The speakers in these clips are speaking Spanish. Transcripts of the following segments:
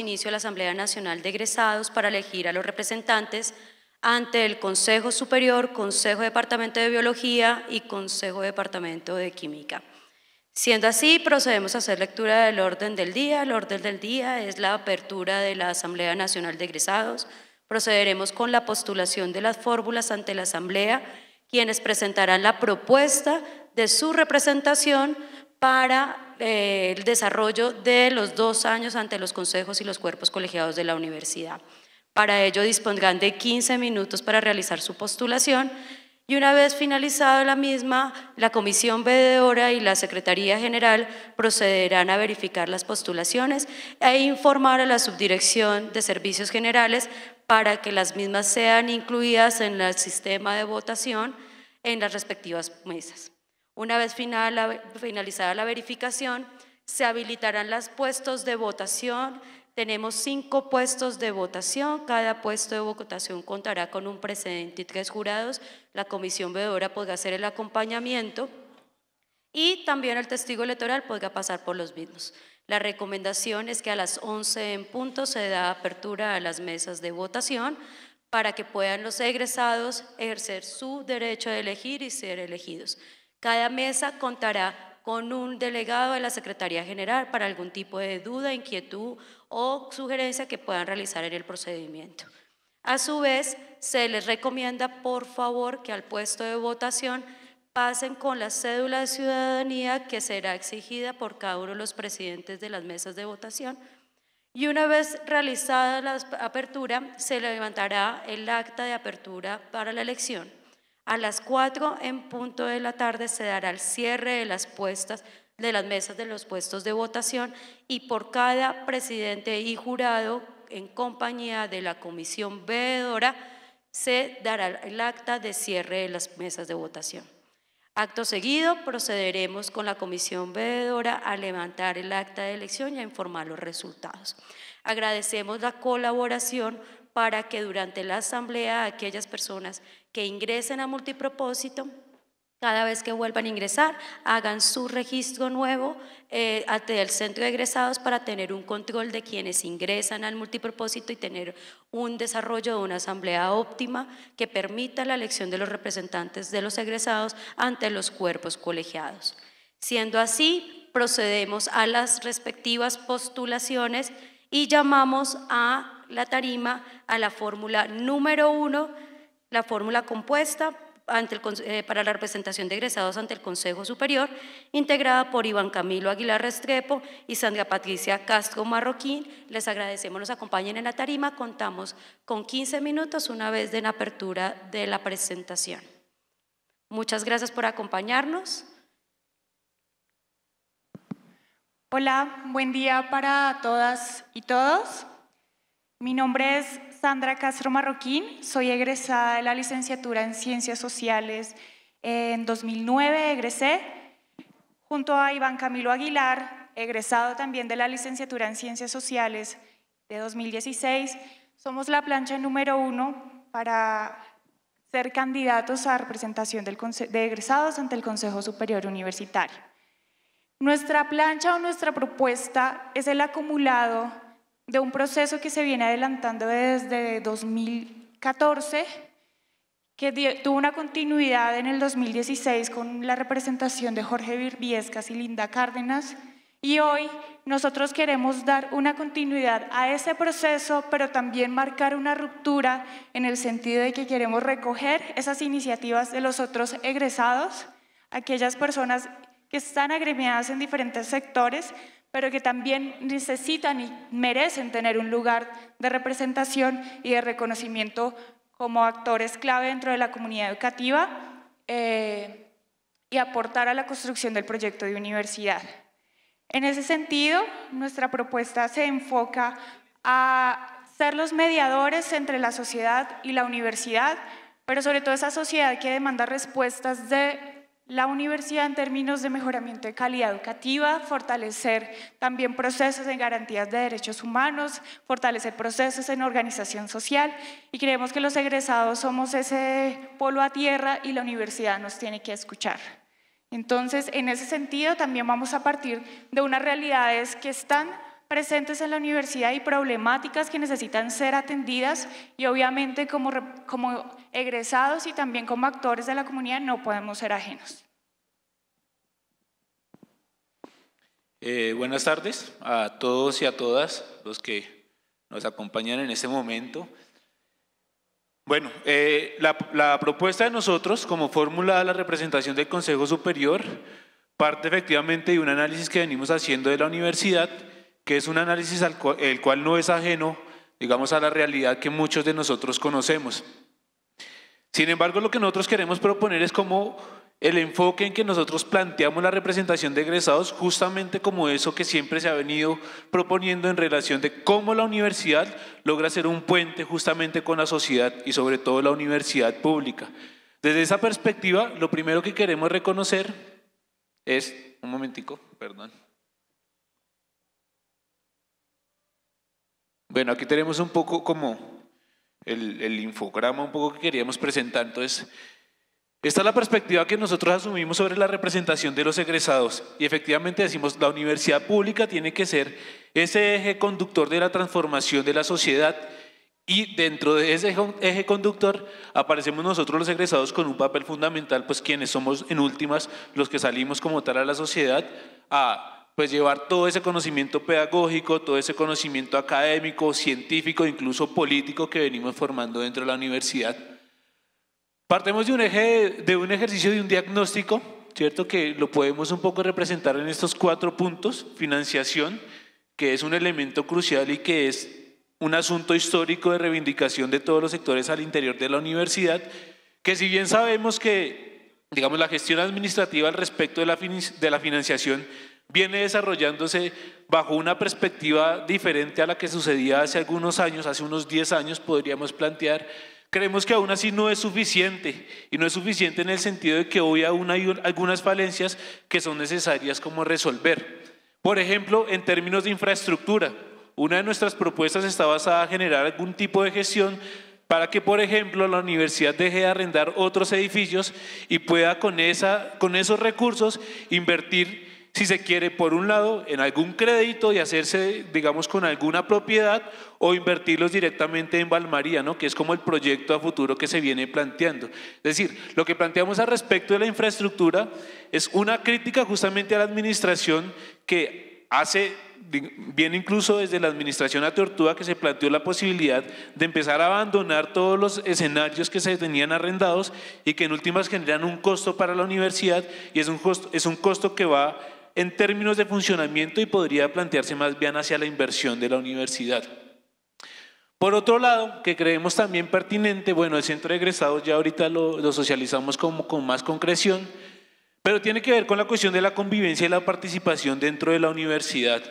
inicio a la Asamblea Nacional de Egresados para elegir a los representantes ante el Consejo Superior, Consejo Departamento de Biología y Consejo Departamento de Química. Siendo así, procedemos a hacer lectura del orden del día. El orden del día es la apertura de la Asamblea Nacional de Egresados. Procederemos con la postulación de las fórmulas ante la Asamblea, quienes presentarán la propuesta de su representación para eh, el desarrollo de los dos años ante los consejos y los cuerpos colegiados de la universidad. Para ello dispondrán de 15 minutos para realizar su postulación y una vez finalizada la misma, la comisión veedora y la Secretaría General procederán a verificar las postulaciones e informar a la Subdirección de Servicios Generales para que las mismas sean incluidas en el sistema de votación en las respectivas mesas. Una vez finalizada la verificación, se habilitarán los puestos de votación. Tenemos cinco puestos de votación. Cada puesto de votación contará con un presidente y tres jurados. La comisión veedora podrá hacer el acompañamiento y también el testigo electoral podrá pasar por los mismos. La recomendación es que a las 11 en punto se da apertura a las mesas de votación para que puedan los egresados ejercer su derecho de elegir y ser elegidos. Cada mesa contará con un delegado de la Secretaría General para algún tipo de duda, inquietud o sugerencia que puedan realizar en el procedimiento. A su vez, se les recomienda, por favor, que al puesto de votación pasen con la cédula de ciudadanía que será exigida por cada uno de los presidentes de las mesas de votación. Y una vez realizada la apertura, se levantará el acta de apertura para la elección. A las 4 en punto de la tarde se dará el cierre de las puestas de las mesas de los puestos de votación y por cada presidente y jurado en compañía de la comisión veedora se dará el acta de cierre de las mesas de votación. Acto seguido procederemos con la comisión veedora a levantar el acta de elección y a informar los resultados. Agradecemos la colaboración para que durante la asamblea aquellas personas que ingresen a multipropósito, cada vez que vuelvan a ingresar, hagan su registro nuevo eh, ante el centro de egresados para tener un control de quienes ingresan al multipropósito y tener un desarrollo de una asamblea óptima que permita la elección de los representantes de los egresados ante los cuerpos colegiados. Siendo así, procedemos a las respectivas postulaciones y llamamos a la tarima a la fórmula número uno, la fórmula compuesta eh, para la representación de egresados ante el Consejo Superior, integrada por Iván Camilo Aguilar Restrepo y Sandra Patricia Castro Marroquín. Les agradecemos, nos acompañen en la tarima. Contamos con 15 minutos una vez de la apertura de la presentación. Muchas gracias por acompañarnos. Hola, buen día para todas y todos. Mi nombre es Sandra Castro Marroquín, soy egresada de la licenciatura en Ciencias Sociales. En 2009 egresé junto a Iván Camilo Aguilar, egresado también de la licenciatura en Ciencias Sociales de 2016. Somos la plancha número uno para ser candidatos a representación de egresados ante el Consejo Superior Universitario. Nuestra plancha o nuestra propuesta es el acumulado de un proceso que se viene adelantando desde 2014, que tuvo una continuidad en el 2016 con la representación de Jorge Virviescas y Linda Cárdenas, y hoy nosotros queremos dar una continuidad a ese proceso, pero también marcar una ruptura en el sentido de que queremos recoger esas iniciativas de los otros egresados, aquellas personas que están agremiadas en diferentes sectores, pero que también necesitan y merecen tener un lugar de representación y de reconocimiento como actores clave dentro de la comunidad educativa eh, y aportar a la construcción del proyecto de universidad. En ese sentido, nuestra propuesta se enfoca a ser los mediadores entre la sociedad y la universidad, pero sobre todo esa sociedad que demanda respuestas de la universidad en términos de mejoramiento de calidad educativa, fortalecer también procesos en garantías de derechos humanos, fortalecer procesos en organización social y creemos que los egresados somos ese polo a tierra y la universidad nos tiene que escuchar. Entonces, en ese sentido, también vamos a partir de unas realidades que están presentes en la universidad y problemáticas que necesitan ser atendidas y obviamente como, egresados y también como actores de la comunidad no podemos ser ajenos. Eh, buenas tardes a todos y a todas los que nos acompañan en este momento. Bueno, eh, la, la propuesta de nosotros como fórmula de la representación del Consejo Superior parte efectivamente de un análisis que venimos haciendo de la universidad que es un análisis al cual, el cual no es ajeno, digamos, a la realidad que muchos de nosotros conocemos. Sin embargo, lo que nosotros queremos proponer es como el enfoque en que nosotros planteamos la representación de egresados justamente como eso que siempre se ha venido proponiendo en relación de cómo la universidad logra ser un puente justamente con la sociedad y sobre todo la universidad pública. Desde esa perspectiva, lo primero que queremos reconocer es, un momentico, perdón. Bueno, aquí tenemos un poco como el, infograma, un poco que queríamos presentar. Entonces, esta es la perspectiva que nosotros asumimos sobre la representación de los egresados. Y efectivamente decimos, la universidad pública tiene que ser ese eje conductor de la transformación de la sociedad. Y dentro de ese eje conductor aparecemos nosotros los egresados con un papel fundamental, pues quienes somos en últimas los que salimos como tal a la sociedad a pues llevar todo ese conocimiento pedagógico, todo ese conocimiento académico, científico, incluso político que venimos formando dentro de la universidad. Partemos de un, eje, de un ejercicio de un diagnóstico, ¿cierto? Que lo podemos un poco representar en estos cuatro puntos. Financiación, que es un elemento crucial y que es un asunto histórico de reivindicación de todos los sectores al interior de la universidad, que si bien sabemos que, digamos, la gestión administrativa al respecto de la, de la financiación viene desarrollándose bajo una perspectiva diferente a la que sucedía hace algunos años, hace unos 10 años podríamos plantear, creemos que aún así no es suficiente, y no es suficiente en el sentido de que hoy aún hay algunas falencias que son necesarias como resolver. Por ejemplo, en términos de infraestructura, una de nuestras propuestas está basada en generar algún tipo de gestión para que, por ejemplo, la universidad deje de arrendar otros edificios y pueda con, esa, con esos recursos invertir si se quiere, por un lado, en algún crédito y hacerse, digamos, con alguna propiedad o invertirlos directamente en Valmaría, ¿no? que es como el proyecto a futuro que se viene planteando. Es decir, lo que planteamos al respecto de la infraestructura es una crítica justamente a la administración que hace viene incluso desde la administración a Tortuga que se planteó la posibilidad de empezar a abandonar todos los escenarios que se tenían arrendados y que en últimas generan un costo para la universidad y es un costo, es un costo que va en términos de funcionamiento y podría plantearse más bien hacia la inversión de la universidad. Por otro lado, que creemos también pertinente, bueno, el centro de egresados ya ahorita lo, socializamos como, con más concreción, pero tiene que ver con la cuestión de la convivencia y la participación dentro de la universidad.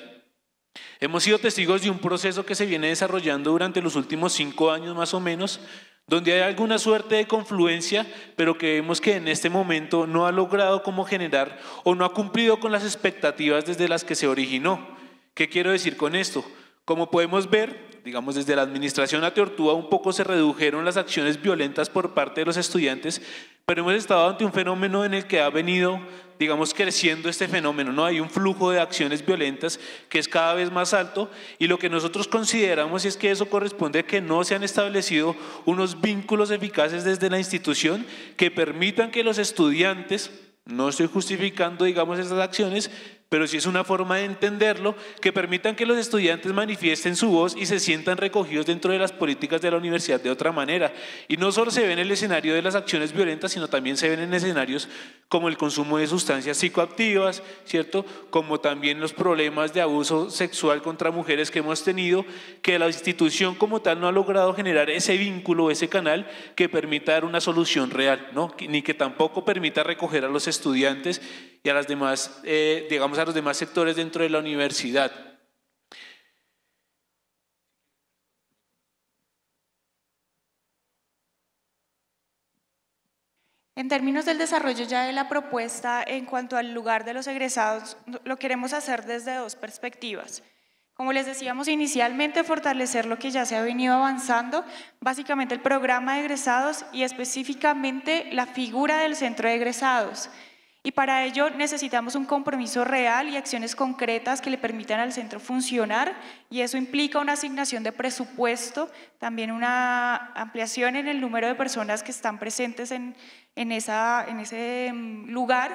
Hemos sido testigos de un proceso que se viene desarrollando durante los últimos cinco años más o menos, donde hay alguna suerte de confluencia, pero que vemos que en este momento no ha logrado como generar o no ha cumplido con las expectativas desde las que se originó. ¿Qué quiero decir con esto? Como podemos ver, digamos desde la administración a Tortúa un poco se redujeron las acciones violentas por parte de los estudiantes, pero hemos estado ante un fenómeno en el que ha venido, digamos, creciendo este fenómeno, ¿no? Hay un flujo de acciones violentas que es cada vez más alto y lo que nosotros consideramos es que eso corresponde a que no se han establecido unos vínculos eficaces desde la institución que permitan que los estudiantes no estoy justificando, digamos, esas acciones, pero sí es una forma de entenderlo que permitan que los estudiantes manifiesten su voz y se sientan recogidos dentro de las políticas de la universidad de otra manera. Y no solo se ve en el escenario de las acciones violentas, sino también se ven en escenarios como el consumo de sustancias psicoactivas, ¿cierto? Como también los problemas de abuso sexual contra mujeres que hemos tenido, que la institución como tal no ha logrado generar ese vínculo, ese canal que permita dar una solución real, ¿no? Ni que tampoco permita recoger a los estudiantes y a las demás, eh, digamos, los demás sectores dentro de la universidad. En términos del desarrollo ya de la propuesta en cuanto al lugar de los egresados, lo queremos hacer desde dos perspectivas. Como les decíamos inicialmente, fortalecer lo que ya se ha venido avanzando, básicamente el programa de egresados y específicamente la figura del centro de egresados. Y para ello necesitamos un compromiso real y acciones concretas que le permitan al centro funcionar y eso implica una asignación de presupuesto, también una ampliación en el número de personas que están presentes en, ese mm, lugar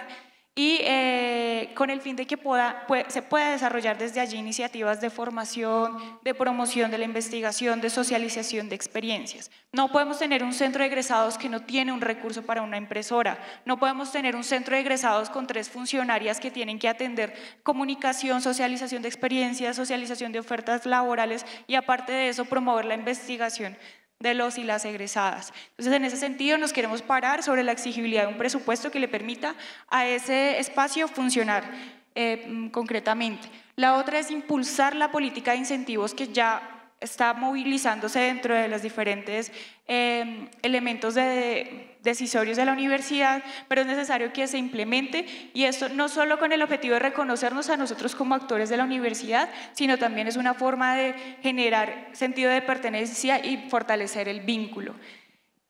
y eh, con el fin de que pueda, se pueda desarrollar desde allí iniciativas de formación, de promoción de la investigación, de socialización de experiencias. No podemos tener un centro de egresados que no tiene un recurso para una impresora, no podemos tener un centro de egresados con tres funcionarias que tienen que atender comunicación, socialización de experiencias, socialización de ofertas laborales y aparte de eso promover la investigación de los y las egresadas. Entonces, en ese sentido, nos queremos parar sobre la exigibilidad de un presupuesto que le permita a ese espacio funcionar eh, mm, concretamente. La otra es impulsar la política de incentivos que ya está movilizándose dentro de los diferentes eh, elementos de decisorios de la universidad, pero es necesario que se implemente y esto no solo con el objetivo de reconocernos a nosotros como actores de la universidad, sino también es una forma de generar sentido de pertenencia y fortalecer el vínculo.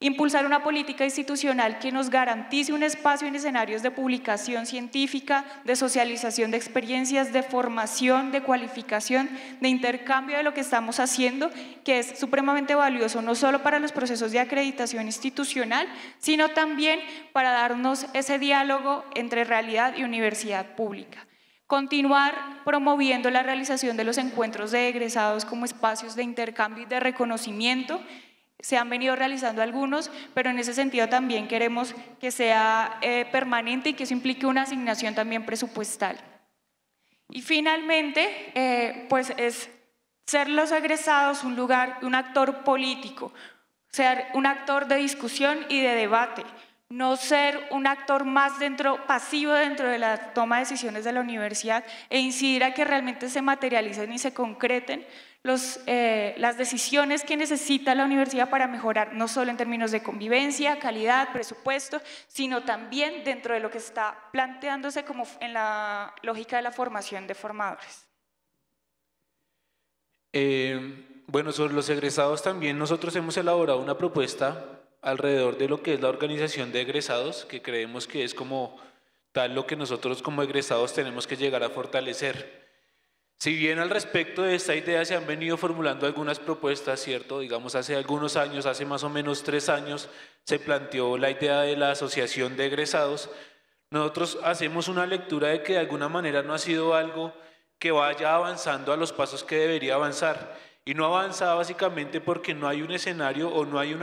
Impulsar una política institucional que nos garantice un espacio en escenarios de publicación científica, de socialización de experiencias, de formación, de cualificación, de intercambio de lo que estamos haciendo, que es supremamente valioso no solo para los procesos de acreditación institucional, sino también para darnos ese diálogo entre realidad y universidad pública. Continuar promoviendo la realización de los encuentros de egresados como espacios de intercambio y de reconocimiento, se han venido realizando algunos, pero en ese sentido también queremos que sea eh, permanente y que eso implique una asignación también presupuestal. Y finalmente, eh, pues es ser los egresados un lugar, un actor político, ser un actor de discusión y de debate, no ser un actor más dentro, pasivo dentro de la toma de decisiones de la universidad e incidir a que realmente se materialicen y se concreten, eh, las decisiones que necesita la universidad para mejorar, no solo en términos de convivencia, calidad, presupuesto, sino también dentro de lo que está planteándose como en la lógica de la formación de formadores. Em, bueno, sobre los egresados también nosotros hemos elaborado una propuesta alrededor de lo que es la organización de egresados, que creemos que es como tal lo que nosotros como egresados tenemos que llegar a fortalecer. Si bien al respecto de esta idea se han venido formulando algunas propuestas, ¿cierto? Digamos, hace algunos años, hace más o menos tres años, se planteó la idea de la asociación de egresados. Nosotros hacemos una lectura de que de alguna manera no ha sido algo que vaya avanzando a los pasos que debería avanzar. Y no avanza básicamente porque no hay un escenario o no hay,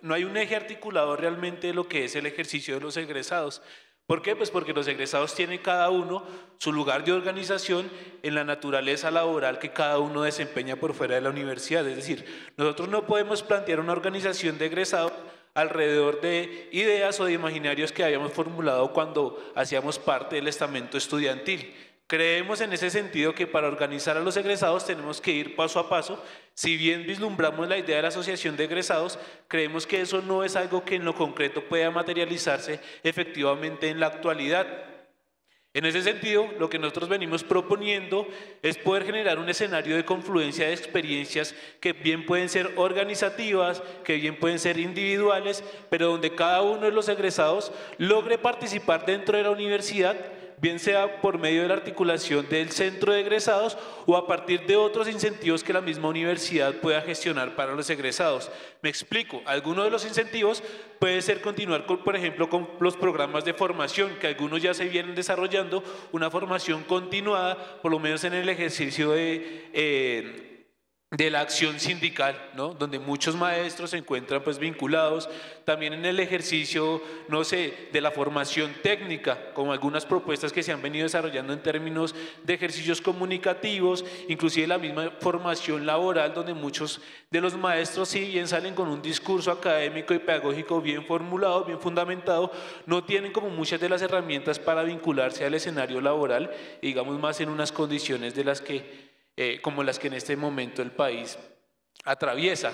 no hay un eje articulado realmente de lo que es el ejercicio de los egresados. ¿Por qué? Pues porque los egresados tienen cada uno su lugar de organización en la naturaleza laboral que cada uno desempeña por fuera de la universidad. Es decir, nosotros no podemos plantear una organización de egresados alrededor de ideas o de imaginarios que habíamos formulado cuando hacíamos parte del estamento estudiantil. Creemos en ese sentido que para organizar a los egresados tenemos que ir paso a paso. Si bien vislumbramos la idea de la asociación de egresados, creemos que eso no es algo que en lo concreto pueda materializarse efectivamente en la actualidad. En ese sentido, lo que nosotros venimos proponiendo es poder generar un escenario de confluencia de experiencias que bien pueden ser organizativas, que bien pueden ser individuales, pero donde cada uno de los egresados logre participar dentro de la universidad bien sea por medio de la articulación del centro de egresados o a partir de otros incentivos que la misma universidad pueda gestionar para los egresados. Me explico, algunos de los incentivos puede ser continuar, por ejemplo, con los programas de formación, que algunos ya se vienen desarrollando, una formación continuada, por lo menos en el ejercicio de... Eh, de la acción sindical, ¿no? donde muchos maestros se encuentran pues vinculados también en el ejercicio, no sé, de la formación técnica, como algunas propuestas que se han venido desarrollando en términos de ejercicios comunicativos, inclusive la misma formación laboral, donde muchos de los maestros, si bien salen con un discurso académico y pedagógico bien formulado, bien fundamentado, no tienen como muchas de las herramientas para vincularse al escenario laboral, digamos más en unas condiciones de las que eh, como las que en este momento el país atraviesa.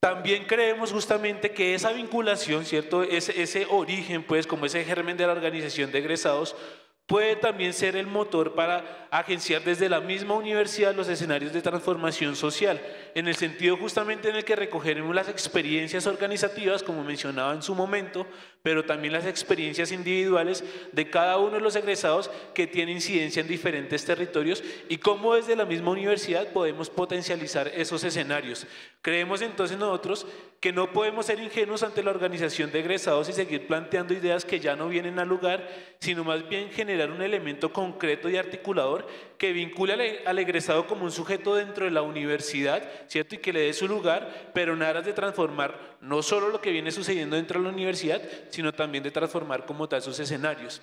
También creemos justamente que esa vinculación, ¿cierto? Ese, ese origen, pues, como ese germen de la organización de egresados, puede también ser el motor para agenciar desde la misma universidad los escenarios de transformación social, en el sentido justamente en el que recogeremos las experiencias organizativas, como mencionaba en su momento, pero también las experiencias individuales de cada uno de los egresados que tiene incidencia en diferentes territorios y cómo desde la misma universidad podemos potencializar esos escenarios. Creemos entonces nosotros que no podemos ser ingenuos ante la organización de egresados y seguir planteando ideas que ya no vienen al lugar, sino más bien generar un elemento concreto y articulador que vincule e-, al egresado como un sujeto dentro de la universidad, ¿cierto? Y que le dé su lugar, pero en aras de transformar no solo lo que viene sucediendo dentro de la universidad, sino también de transformar como tal sus escenarios.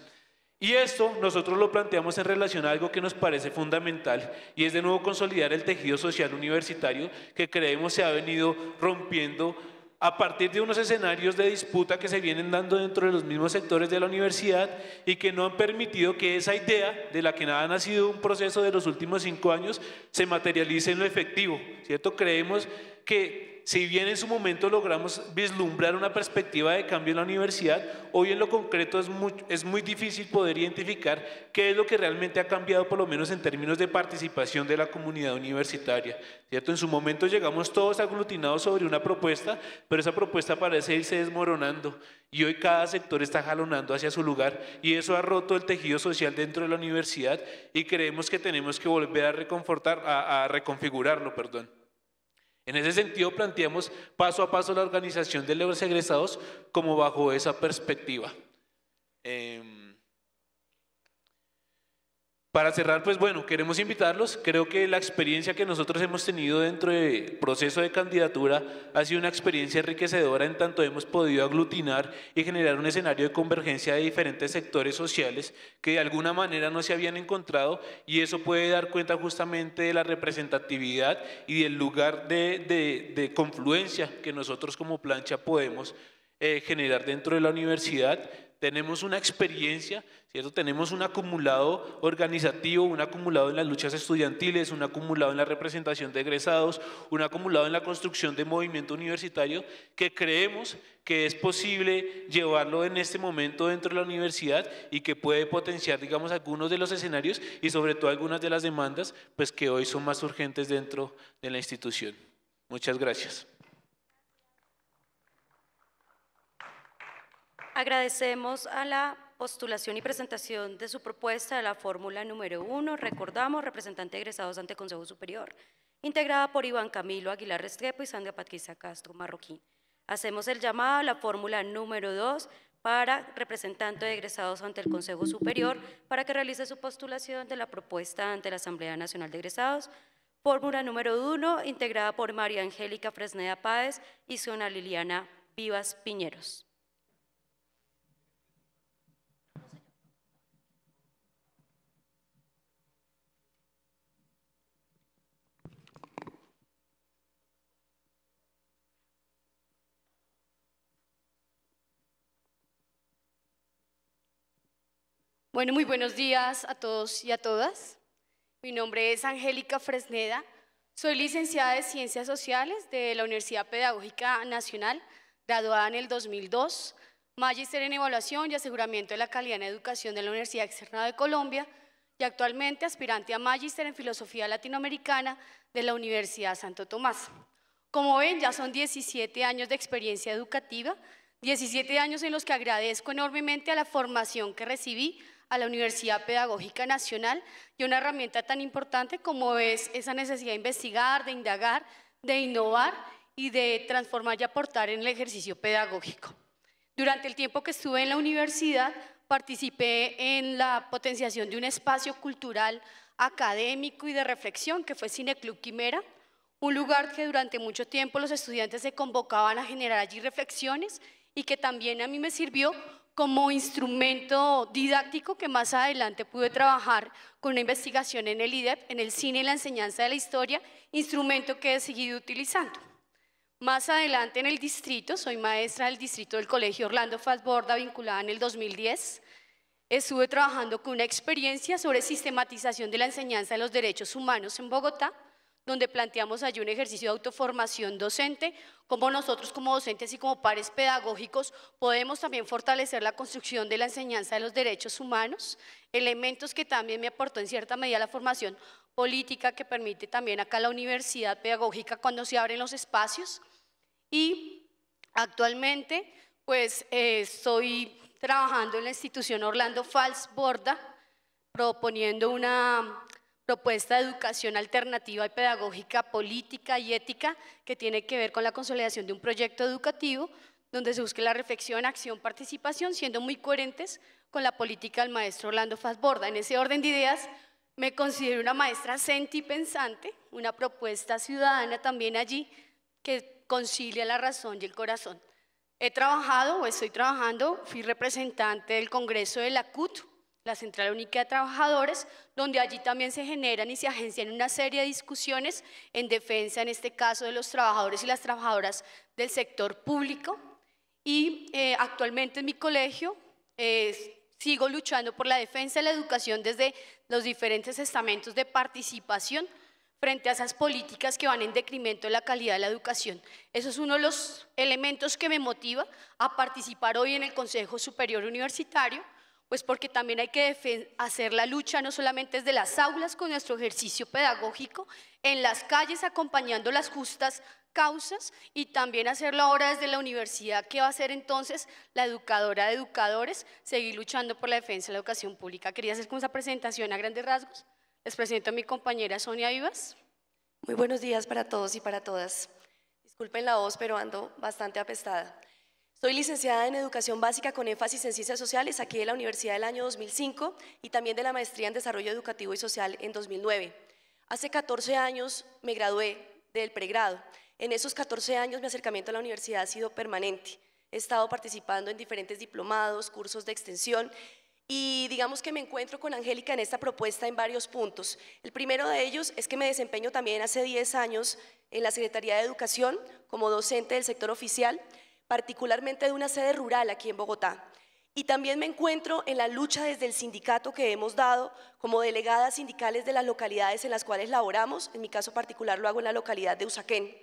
Y esto nosotros lo planteamos en relación a algo que nos parece fundamental y es de nuevo consolidar el tejido social universitario que creemos se ha venido rompiendo a partir de unos escenarios de disputa que se vienen dando dentro de los mismos sectores de la universidad y que no han permitido que esa idea de la que nada ha nacido un proceso de los últimos cinco años se materialice en lo efectivo, ¿cierto? Creemos que si bien en su momento logramos vislumbrar una perspectiva de cambio en la universidad, hoy en lo concreto es muy, es muy difícil poder identificar qué es lo que realmente ha cambiado, por lo menos en términos de participación de la comunidad universitaria. ¿cierto? En su momento llegamos todos aglutinados sobre una propuesta, pero esa propuesta parece irse desmoronando y hoy cada sector está jalonando hacia su lugar y eso ha roto el tejido social dentro de la universidad y creemos que tenemos que volver a, reconfortar, a reconfigurarlo. Perdón. En ese sentido, planteamos paso a paso la organización de los egresados como bajo esa perspectiva. Em, para cerrar, pues bueno, queremos invitarlos. Creo que la experiencia que nosotros hemos tenido dentro del proceso de candidatura ha sido una experiencia enriquecedora en tanto hemos podido aglutinar y generar un escenario de convergencia de diferentes sectores sociales que de alguna manera no se habían encontrado y eso puede dar cuenta justamente de la representatividad y del lugar de, confluencia que nosotros como plancha podemos eh, generar dentro de la universidad tenemos una experiencia, ¿cierto? Tenemos un acumulado organizativo, un acumulado en las luchas estudiantiles, un acumulado en la representación de egresados, un acumulado en la construcción de movimiento universitario que creemos que es posible llevarlo en este momento dentro de la universidad y que puede potenciar, digamos, algunos de los escenarios y sobre todo algunas de las demandas pues que hoy son más urgentes dentro de la institución. Muchas gracias. Agradecemos a la postulación y presentación de su propuesta de la fórmula número uno, recordamos, representante de egresados ante Consejo Superior, integrada por Iván Camilo Aguilar Restrepo y Sandra Patricia Castro Marroquín. Hacemos el llamado a la fórmula número dos para representante de egresados ante el Consejo Superior para que realice su postulación de la propuesta ante la Asamblea Nacional de Egresados. Fórmula número uno, integrada por María Angélica Fresneda Páez y Sona Liliana Vivas Piñeros. Bueno, muy buenos días a todos y a todas. Mi nombre es Angélica Fresneda. Soy licenciada de Ciencias Sociales de la Universidad Pedagógica Nacional, graduada en el 2002, magíster en Evaluación y Aseguramiento de la Calidad en Educación de la Universidad Externa de Colombia y actualmente aspirante a magíster en Filosofía Latinoamericana de la Universidad Santo Tomás. Como ven, ya son 17 años de experiencia educativa, 17 años en los que agradezco enormemente a la formación que recibí a la Universidad Pedagógica Nacional y una herramienta tan importante como es esa necesidad de investigar, de indagar, de innovar y de transformar y aportar en el ejercicio pedagógico. Durante el tiempo que estuve en la universidad, participé en la potenciación de un espacio cultural, académico y de reflexión que fue Cineclub Quimera, un lugar que durante mucho tiempo los estudiantes se convocaban a generar allí reflexiones y que también a mí me sirvió como instrumento didáctico que más adelante pude trabajar con una investigación en el IDEP, en el cine y la enseñanza de la historia, instrumento que he seguido utilizando. Más adelante en el distrito, soy maestra del distrito del Colegio Orlando Fazborda, vinculada en el 2010, estuve trabajando con una experiencia sobre sistematización de la enseñanza de los derechos humanos en Bogotá donde planteamos allí un ejercicio de autoformación docente, cómo nosotros como docentes y como pares pedagógicos podemos también fortalecer la construcción de la enseñanza de los derechos humanos, elementos que también me aportó en cierta medida la formación política que permite también acá la universidad pedagógica cuando se abren los espacios y actualmente pues eh, estoy trabajando en la institución Orlando Fals Borda proponiendo una propuesta de educación alternativa y pedagógica, política y ética, que tiene que ver con la consolidación de un proyecto educativo donde se busque la reflexión, acción, participación, siendo muy coherentes con la política del maestro Orlando Fasborda. En ese orden de ideas, me considero una maestra sentipensante, una propuesta ciudadana también allí que concilia la razón y el corazón. He trabajado o estoy trabajando, fui representante del Congreso de la CUT, la Central Única de Trabajadores, donde allí también se generan y se agencian una serie de discusiones en defensa, en este caso, de los trabajadores y las trabajadoras del sector público. Y eh, actualmente en mi colegio eh, sigo luchando por la defensa de la educación desde los diferentes estamentos de participación frente a esas políticas que van en decremento de la calidad de la educación. Eso es uno de los elementos que me motiva a participar hoy en el Consejo Superior Universitario pues porque también hay que hacer la lucha no solamente desde las aulas con nuestro ejercicio pedagógico, en las calles acompañando las justas causas y también hacerlo ahora desde la universidad, que va a ser entonces la educadora de educadores, seguir luchando por la defensa de la educación pública. Quería hacer con esa presentación a grandes rasgos. Les presento a mi compañera Sonia Vivas. Muy buenos días para todos y para todas. Disculpen la voz, pero ando bastante apestada. Soy licenciada en Educación Básica con énfasis en Ciencias Sociales aquí de la Universidad del año 2005 y también de la Maestría en Desarrollo Educativo y Social en 2009. Hace 14 años me gradué del pregrado. En esos 14 años mi acercamiento a la universidad ha sido permanente. He estado participando en diferentes diplomados, cursos de extensión y digamos que me encuentro con Angélica en esta propuesta en varios puntos. El primero de ellos es que me desempeño también hace 10 años en la Secretaría de Educación como docente del sector oficial particularmente de una sede rural aquí en Bogotá. Y también me encuentro en la lucha desde el sindicato que hemos dado como delegadas sindicales de las localidades en las cuales laboramos, en mi caso particular lo hago en la localidad de Usaquén.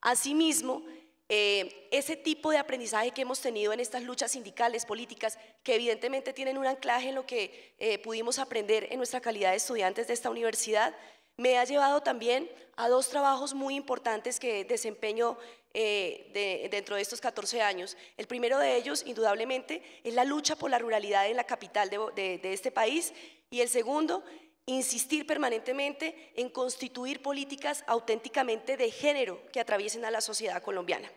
Asimismo, eh, ese tipo de aprendizaje que hemos tenido en estas luchas sindicales, políticas, que evidentemente tienen un anclaje en lo que eh, pudimos aprender en nuestra calidad de estudiantes de esta universidad, me ha llevado también a dos trabajos muy importantes que desempeño eh, dentro de estos 14 años. El primero de ellos, indudablemente, es la lucha por la ruralidad en la capital de, de este país y el segundo, insistir permanentemente en constituir políticas auténticamente de género que atraviesen a la sociedad colombiana.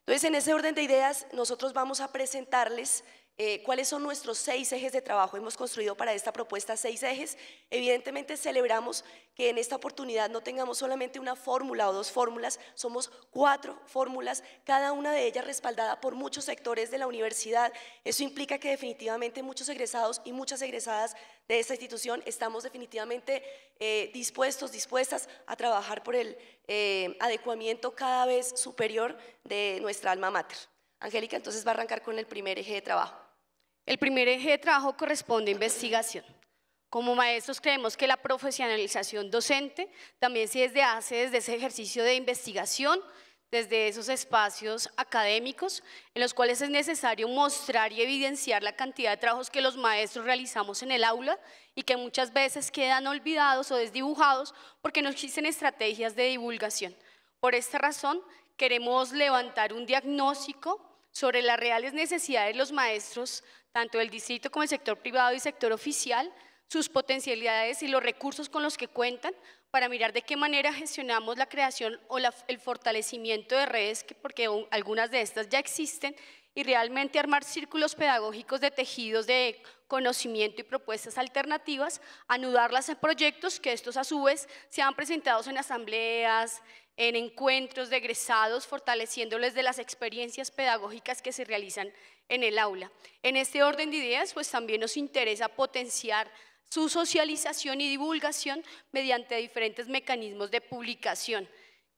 Entonces, en ese orden de ideas, nosotros vamos a presentarles eh, cuáles son nuestros seis ejes de trabajo. Hemos construido para esta propuesta seis ejes. Evidentemente celebramos que en esta oportunidad no tengamos solamente una fórmula o dos fórmulas, somos cuatro fórmulas, cada una de ellas respaldada por muchos sectores de la universidad. Eso implica que definitivamente muchos egresados y muchas egresadas de esta institución estamos definitivamente eh, dispuestos, dispuestas a trabajar por el eh, adecuamiento cada vez superior de nuestra alma mater. Angélica entonces va a arrancar con el primer eje de trabajo. El primer eje de trabajo corresponde a investigación. Como maestros creemos que la profesionalización docente también se hace desde ese ejercicio de investigación, desde esos espacios académicos en los cuales es necesario mostrar y evidenciar la cantidad de trabajos que los maestros realizamos en el aula y que muchas veces quedan olvidados o desdibujados porque no existen estrategias de divulgación. Por esta razón, queremos levantar un diagnóstico sobre las reales necesidades de los maestros tanto el distrito como el sector privado y sector oficial, sus potencialidades y los recursos con los que cuentan para mirar de qué manera gestionamos la creación o el fortalecimiento de redes, porque algunas de estas ya existen, y realmente armar círculos pedagógicos de tejidos de conocimiento y propuestas alternativas, anudarlas en proyectos que estos a su vez sean presentados en asambleas, en encuentros de egresados, fortaleciéndoles de las experiencias pedagógicas que se realizan en el aula. En este orden de ideas, pues también nos interesa potenciar su socialización y divulgación mediante diferentes mecanismos de publicación.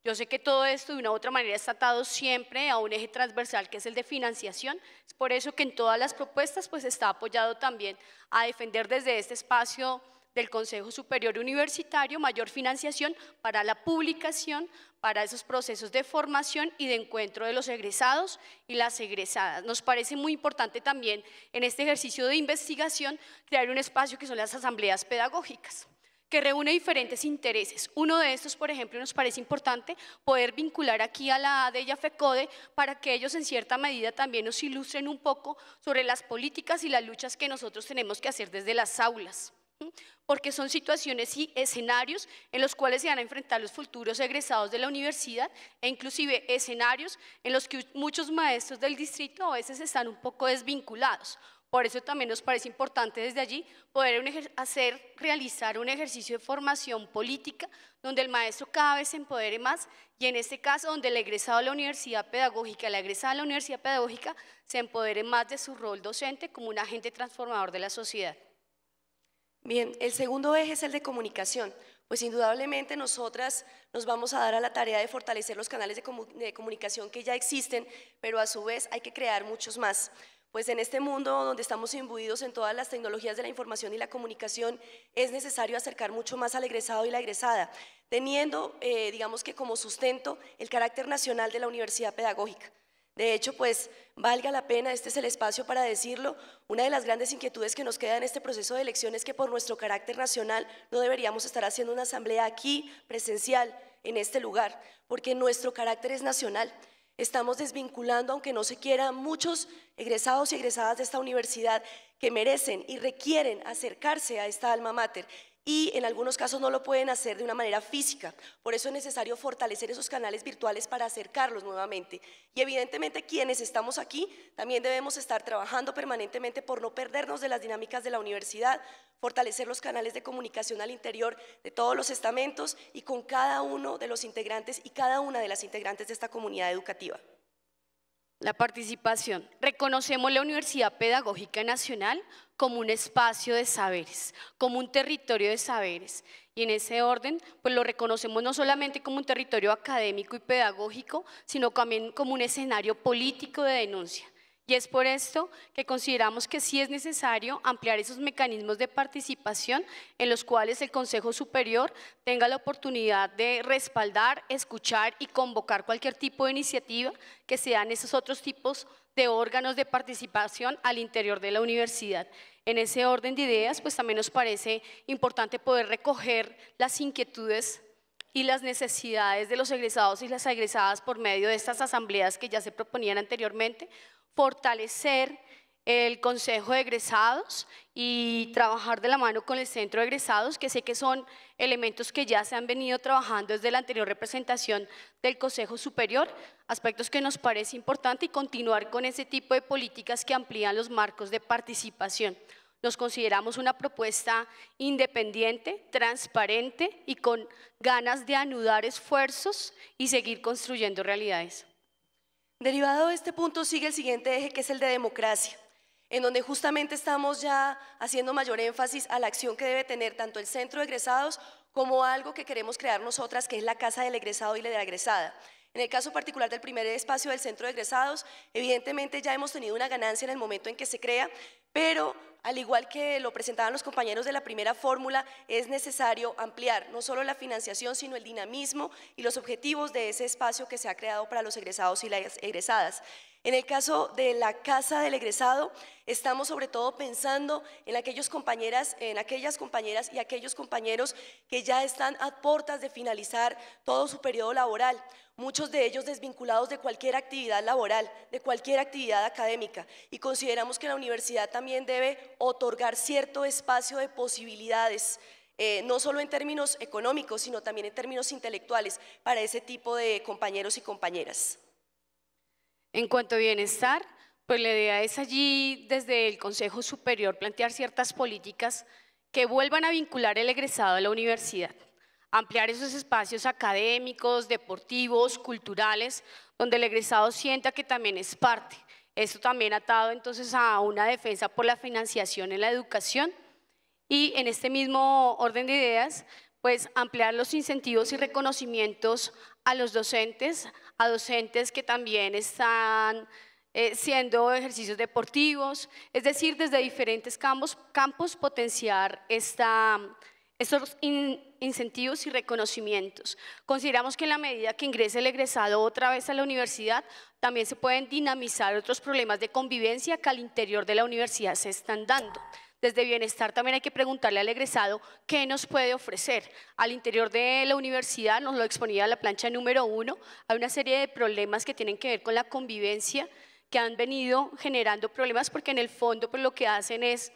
Yo sé que todo esto de una u otra manera está atado siempre a un eje transversal que es el de financiación, es por eso que en todas las propuestas pues está apoyado también a defender desde este espacio del Consejo Superior Universitario mayor financiación para la publicación, para esos procesos de formación y de encuentro de los egresados y las egresadas. Nos parece muy importante también en este ejercicio de investigación crear un espacio que son las asambleas pedagógicas que reúne diferentes intereses. Uno de estos, por ejemplo, nos parece importante poder vincular aquí a la ADE y a FECODE para que ellos en cierta medida también nos ilustren un poco sobre las políticas y las luchas que nosotros tenemos que hacer desde las aulas porque son situaciones y escenarios en los cuales se van a enfrentar los futuros egresados de la universidad e inclusive escenarios en los que muchos maestros del distrito a veces están un poco desvinculados. Por eso también nos parece importante desde allí poder hacer, realizar un ejercicio de formación política donde el maestro cada vez se empodere más y en este caso donde el egresado de la universidad pedagógica, la egresada de la universidad pedagógica se empodere más de su rol docente como un agente transformador de la sociedad. Bien, el segundo eje es el de comunicación. Pues indudablemente nosotras nos vamos a dar a la tarea de fortalecer los canales de, comunicación que ya existen, pero a su vez hay que crear muchos más. Pues en este mundo donde estamos imbuidos en todas las tecnologías de la información y la comunicación, es necesario acercar mucho más al egresado y la egresada, teniendo, eh, digamos que como sustento, el carácter nacional de la universidad pedagógica. De hecho, pues valga la pena, este es el espacio para decirlo, una de las grandes inquietudes que nos queda en este proceso de elección es que por nuestro carácter nacional no deberíamos estar haciendo una asamblea aquí presencial, en este lugar, porque nuestro carácter es nacional. Estamos desvinculando, aunque no se quiera, muchos egresados y egresadas de esta universidad que merecen y requieren acercarse a esta alma mater y en algunos casos no lo pueden hacer de una manera física. Por eso es necesario fortalecer esos canales virtuales para acercarlos nuevamente. Y evidentemente quienes estamos aquí también debemos estar trabajando permanentemente por no perdernos de las dinámicas de la universidad, fortalecer los canales de comunicación al interior de todos los estamentos y con cada uno de los integrantes y cada una de las integrantes de esta comunidad educativa. La participación. Reconocemos la Universidad Pedagógica Nacional como un espacio de saberes, como un territorio de saberes. Y en ese orden, pues lo reconocemos no solamente como un territorio académico y pedagógico, sino también como un escenario político de denuncia. Y es por esto que consideramos que sí es necesario ampliar esos mecanismos de participación en los cuales el Consejo Superior tenga la oportunidad de respaldar, escuchar y convocar cualquier tipo de iniciativa que sean esos otros tipos de órganos de participación al interior de la universidad. En ese orden de ideas, pues también nos parece importante poder recoger las inquietudes y las necesidades de los egresados y las egresadas por medio de estas asambleas que ya se proponían anteriormente, fortalecer el Consejo de Egresados y trabajar de la mano con el Centro de Egresados, que sé que son elementos que ya se han venido trabajando desde la anterior representación del Consejo Superior, aspectos que nos parece importante y continuar con ese tipo de políticas que amplían los marcos de participación. Nos consideramos una propuesta independiente, transparente y con ganas de anudar esfuerzos y seguir construyendo realidades. Derivado de este punto sigue el siguiente eje que es el de democracia, en donde justamente estamos ya haciendo mayor énfasis a la acción que debe tener tanto el centro de egresados como algo que queremos crear nosotras que es la casa del egresado y la de la egresada. En el caso particular del primer espacio del centro de egresados, evidentemente ya hemos tenido una ganancia en el momento en que se crea, pero al igual que lo presentaban los compañeros de la primera fórmula, es necesario ampliar no solo la financiación, sino el dinamismo y los objetivos de ese espacio que se ha creado para los egresados y las egresadas. En el caso de la casa del egresado, estamos sobre todo pensando en, aquellos en aquellas compañeras y aquellos compañeros que ya están a puertas de finalizar todo su periodo laboral, muchos de ellos desvinculados de cualquier actividad laboral, de cualquier actividad académica, y consideramos que la universidad también debe otorgar cierto espacio de posibilidades eh, no solo en términos económicos, sino también en términos intelectuales para ese tipo de compañeros y compañeras. En cuanto a bienestar, pues la idea es allí desde el Consejo Superior plantear ciertas políticas que vuelvan a vincular el egresado a la universidad, ampliar esos espacios académicos, deportivos, culturales, donde el egresado sienta que también es parte. Esto también atado entonces a una defensa por la financiación en la educación y en este mismo orden de ideas, pues ampliar los incentivos y reconocimientos a los docentes, a docentes que también están haciendo eh, ejercicios deportivos, es decir, desde diferentes campos, potenciar estos incentivos y reconocimientos. Consideramos que en la medida que ingrese el egresado otra vez a la universidad, también se pueden dinamizar otros problemas de convivencia que al interior de la universidad se están dando. Desde bienestar también hay que preguntarle al egresado qué nos puede ofrecer. Al interior de la universidad, nos lo exponía la plancha número uno, hay una serie de problemas que tienen que ver con la convivencia, que han venido generando problemas porque en el fondo pues, lo que hacen es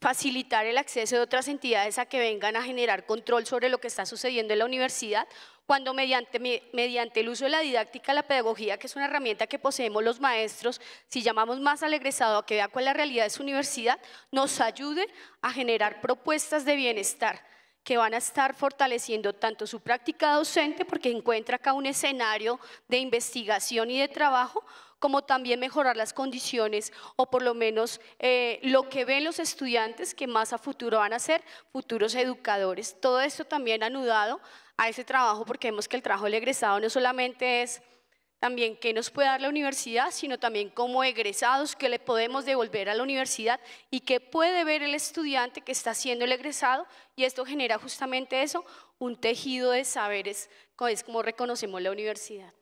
facilitar el acceso de otras entidades a que vengan a generar control sobre lo que está sucediendo en la universidad cuando mediante, el uso de la didáctica, la pedagogía, que es una herramienta que poseemos los maestros, si llamamos más al egresado a que vea cuál es la realidad de su universidad, nos ayude a generar propuestas de bienestar, que van a estar fortaleciendo tanto su práctica docente, porque encuentra acá un escenario de investigación y de trabajo, como también mejorar las condiciones o por lo menos eh, lo que ven los estudiantes que más a futuro van a ser futuros educadores. Todo esto también anudado a ese trabajo, porque vemos que el trabajo del egresado no solamente es también qué nos puede dar la universidad, sino también como egresados, qué le podemos devolver a la universidad y qué puede ver el estudiante que está siendo el egresado. Y esto genera justamente eso, un tejido de saberes, es como reconocemos la universidad.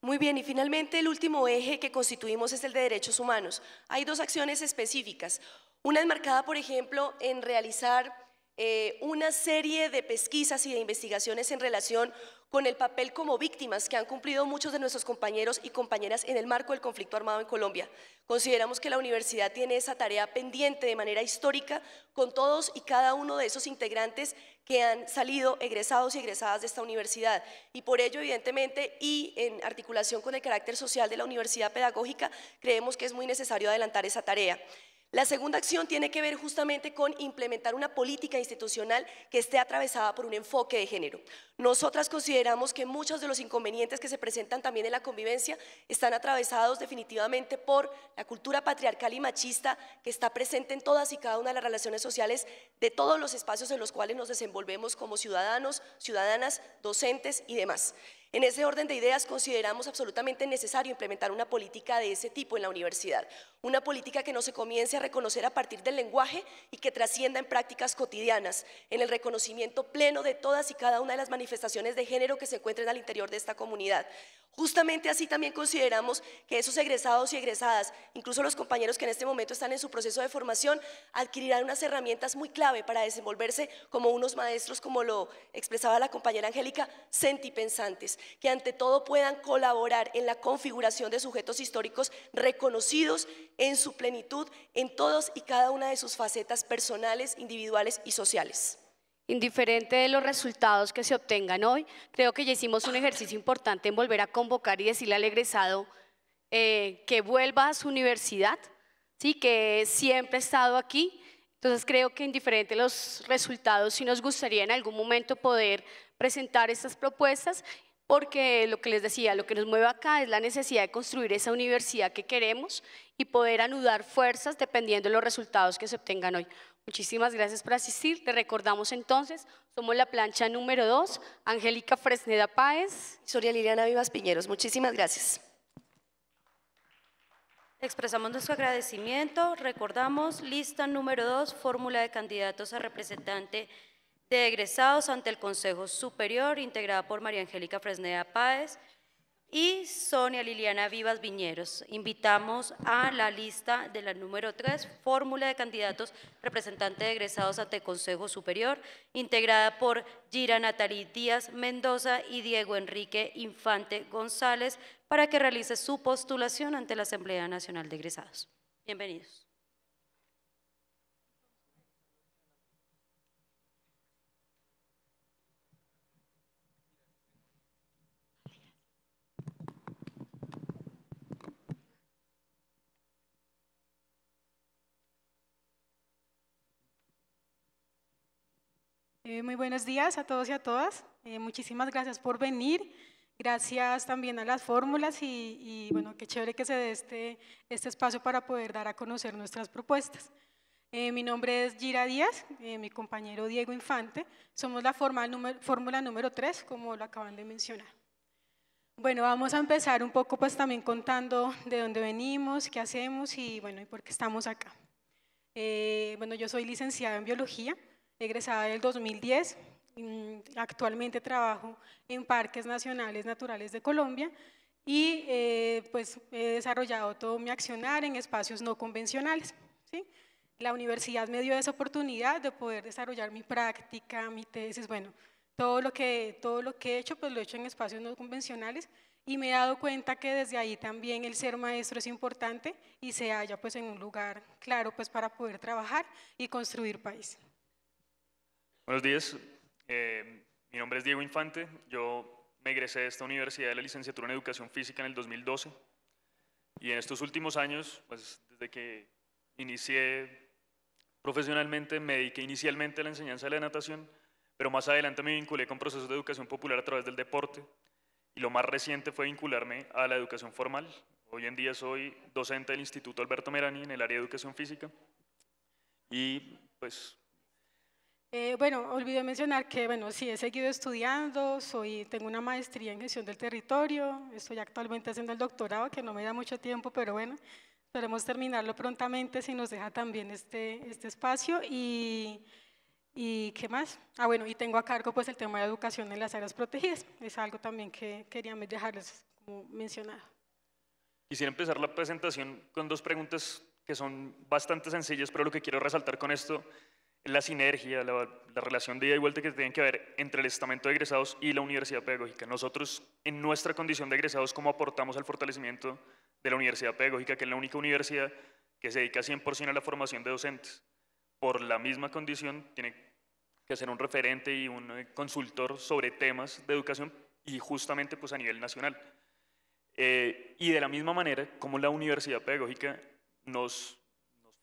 Muy bien, y finalmente el último eje que constituimos es el de derechos humanos. Hay dos acciones específicas. Una enmarcada, por ejemplo, en realizar eh, una serie de pesquisas y de investigaciones en relación con el papel como víctimas que han cumplido muchos de nuestros compañeros y compañeras en el marco del conflicto armado en Colombia. Consideramos que la universidad tiene esa tarea pendiente de manera histórica con todos y cada uno de esos integrantes que han salido egresados y egresadas de esta universidad. Y por ello, evidentemente, y en articulación con el carácter social de la universidad pedagógica, creemos que es muy necesario adelantar esa tarea. La segunda acción tiene que ver justamente con implementar una política institucional que esté atravesada por un enfoque de género. Nosotras consideramos que muchos de los inconvenientes que se presentan también en la convivencia están atravesados definitivamente por la cultura patriarcal y machista que está presente en todas y cada una de las relaciones sociales de todos los espacios en los cuales nos desenvolvemos como ciudadanos, ciudadanas, docentes y demás. En ese orden de ideas consideramos absolutamente necesario implementar una política de ese tipo en la universidad, una política que no se comience a reconocer a partir del lenguaje y que trascienda en prácticas cotidianas, en el reconocimiento pleno de todas y cada una de las manifestaciones de género que se encuentren al interior de esta comunidad. Justamente así también consideramos que esos egresados y egresadas, incluso los compañeros que en este momento están en su proceso de formación, adquirirán unas herramientas muy clave para desenvolverse como unos maestros, como lo expresaba la compañera Angélica, sentipensantes que ante todo puedan colaborar en la configuración de sujetos históricos reconocidos en su plenitud en todos y cada una de sus facetas personales, individuales y sociales. Indiferente de los resultados que se obtengan hoy, creo que ya hicimos un ejercicio importante en volver a convocar y decirle al egresado eh, que vuelva a su universidad, ¿sí? que siempre ha estado aquí. Entonces creo que indiferente de los resultados, sí nos gustaría en algún momento poder presentar estas propuestas porque lo que les decía, lo que nos mueve acá es la necesidad de construir esa universidad que queremos y poder anudar fuerzas dependiendo de los resultados que se obtengan hoy. Muchísimas gracias por asistir. te recordamos entonces, somos la plancha número dos, Angélica Fresneda Páez. Soria Liliana Vivas Piñeros, muchísimas gracias. Expresamos nuestro agradecimiento. Recordamos, lista número dos, fórmula de candidatos a representante de egresados ante el Consejo Superior, integrada por María Angélica Fresneda Páez y Sonia Liliana Vivas Viñeros. Invitamos a la lista de la número 3, fórmula de candidatos representante de egresados ante el Consejo Superior, integrada por Gira Natalí Díaz Mendoza y Diego Enrique Infante González, para que realice su postulación ante la Asamblea Nacional de Egresados. Bienvenidos. Eh, muy buenos días a todos y a todas. Eh, muchísimas gracias por venir. Gracias también a las fórmulas y, bueno, qué chévere que se dé este, este, espacio para poder dar a conocer nuestras propuestas. Eh, mi nombre es Gira Díaz, mi compañero Diego Infante. Somos la fórmula número, 3, como lo acaban de mencionar. Bueno, vamos a empezar un poco pues también contando de dónde venimos, qué hacemos y bueno, y por qué estamos acá. bueno, yo soy licenciada en biología, egresada del 2010. Mm, actualmente trabajo en Parques Nacionales Naturales de Colombia y eh, pues he desarrollado todo mi accionar en espacios no convencionales. La universidad me dio esa oportunidad de poder desarrollar mi práctica, mi tesis, bueno, todo lo que, todo lo que he hecho, pues lo he hecho en espacios no convencionales y me he dado cuenta que desde ahí también el ser maestro es importante y se halla pues en un lugar claro pues para poder trabajar y construir país. Buenos días. Eh, mi nombre es Diego Infante. Yo me egresé de esta universidad de la licenciatura en Educación Física en el 2012. Y en estos últimos años, pues desde que inicié profesionalmente, me dediqué inicialmente a la enseñanza de la natación, pero más adelante me vinculé con procesos de educación popular a través del deporte. Y lo más reciente fue vincularme a la educación formal. Hoy en día soy docente del Instituto Alberto Merani en el área de educación física. Y pues eh, bueno, olvidé mencionar que, bueno, sí, he seguido estudiando, soy, tengo una maestría en gestión del territorio, estoy actualmente haciendo el doctorado, que no me da mucho tiempo, pero bueno, esperemos terminarlo prontamente si nos deja también este, este espacio. Y, ¿Y qué más? Ah, bueno, y tengo a cargo pues el tema de educación en las áreas protegidas, es algo también que quería dejarles como mencionado. Quisiera empezar la presentación con dos preguntas que son bastante sencillas, pero lo que quiero resaltar con esto la sinergia, la, relación de ida y vuelta que tienen que haber entre el estamento de egresados y la universidad pedagógica. Nosotros, en nuestra condición de egresados, ¿cómo aportamos al fortalecimiento de la universidad pedagógica, que es la única universidad que se dedica 100% a la formación de docentes? Por la misma condición, tiene que ser un referente y un eh, consultor sobre temas de educación y justamente pues, a nivel nacional. Eh, y de la misma manera, como la universidad pedagógica nos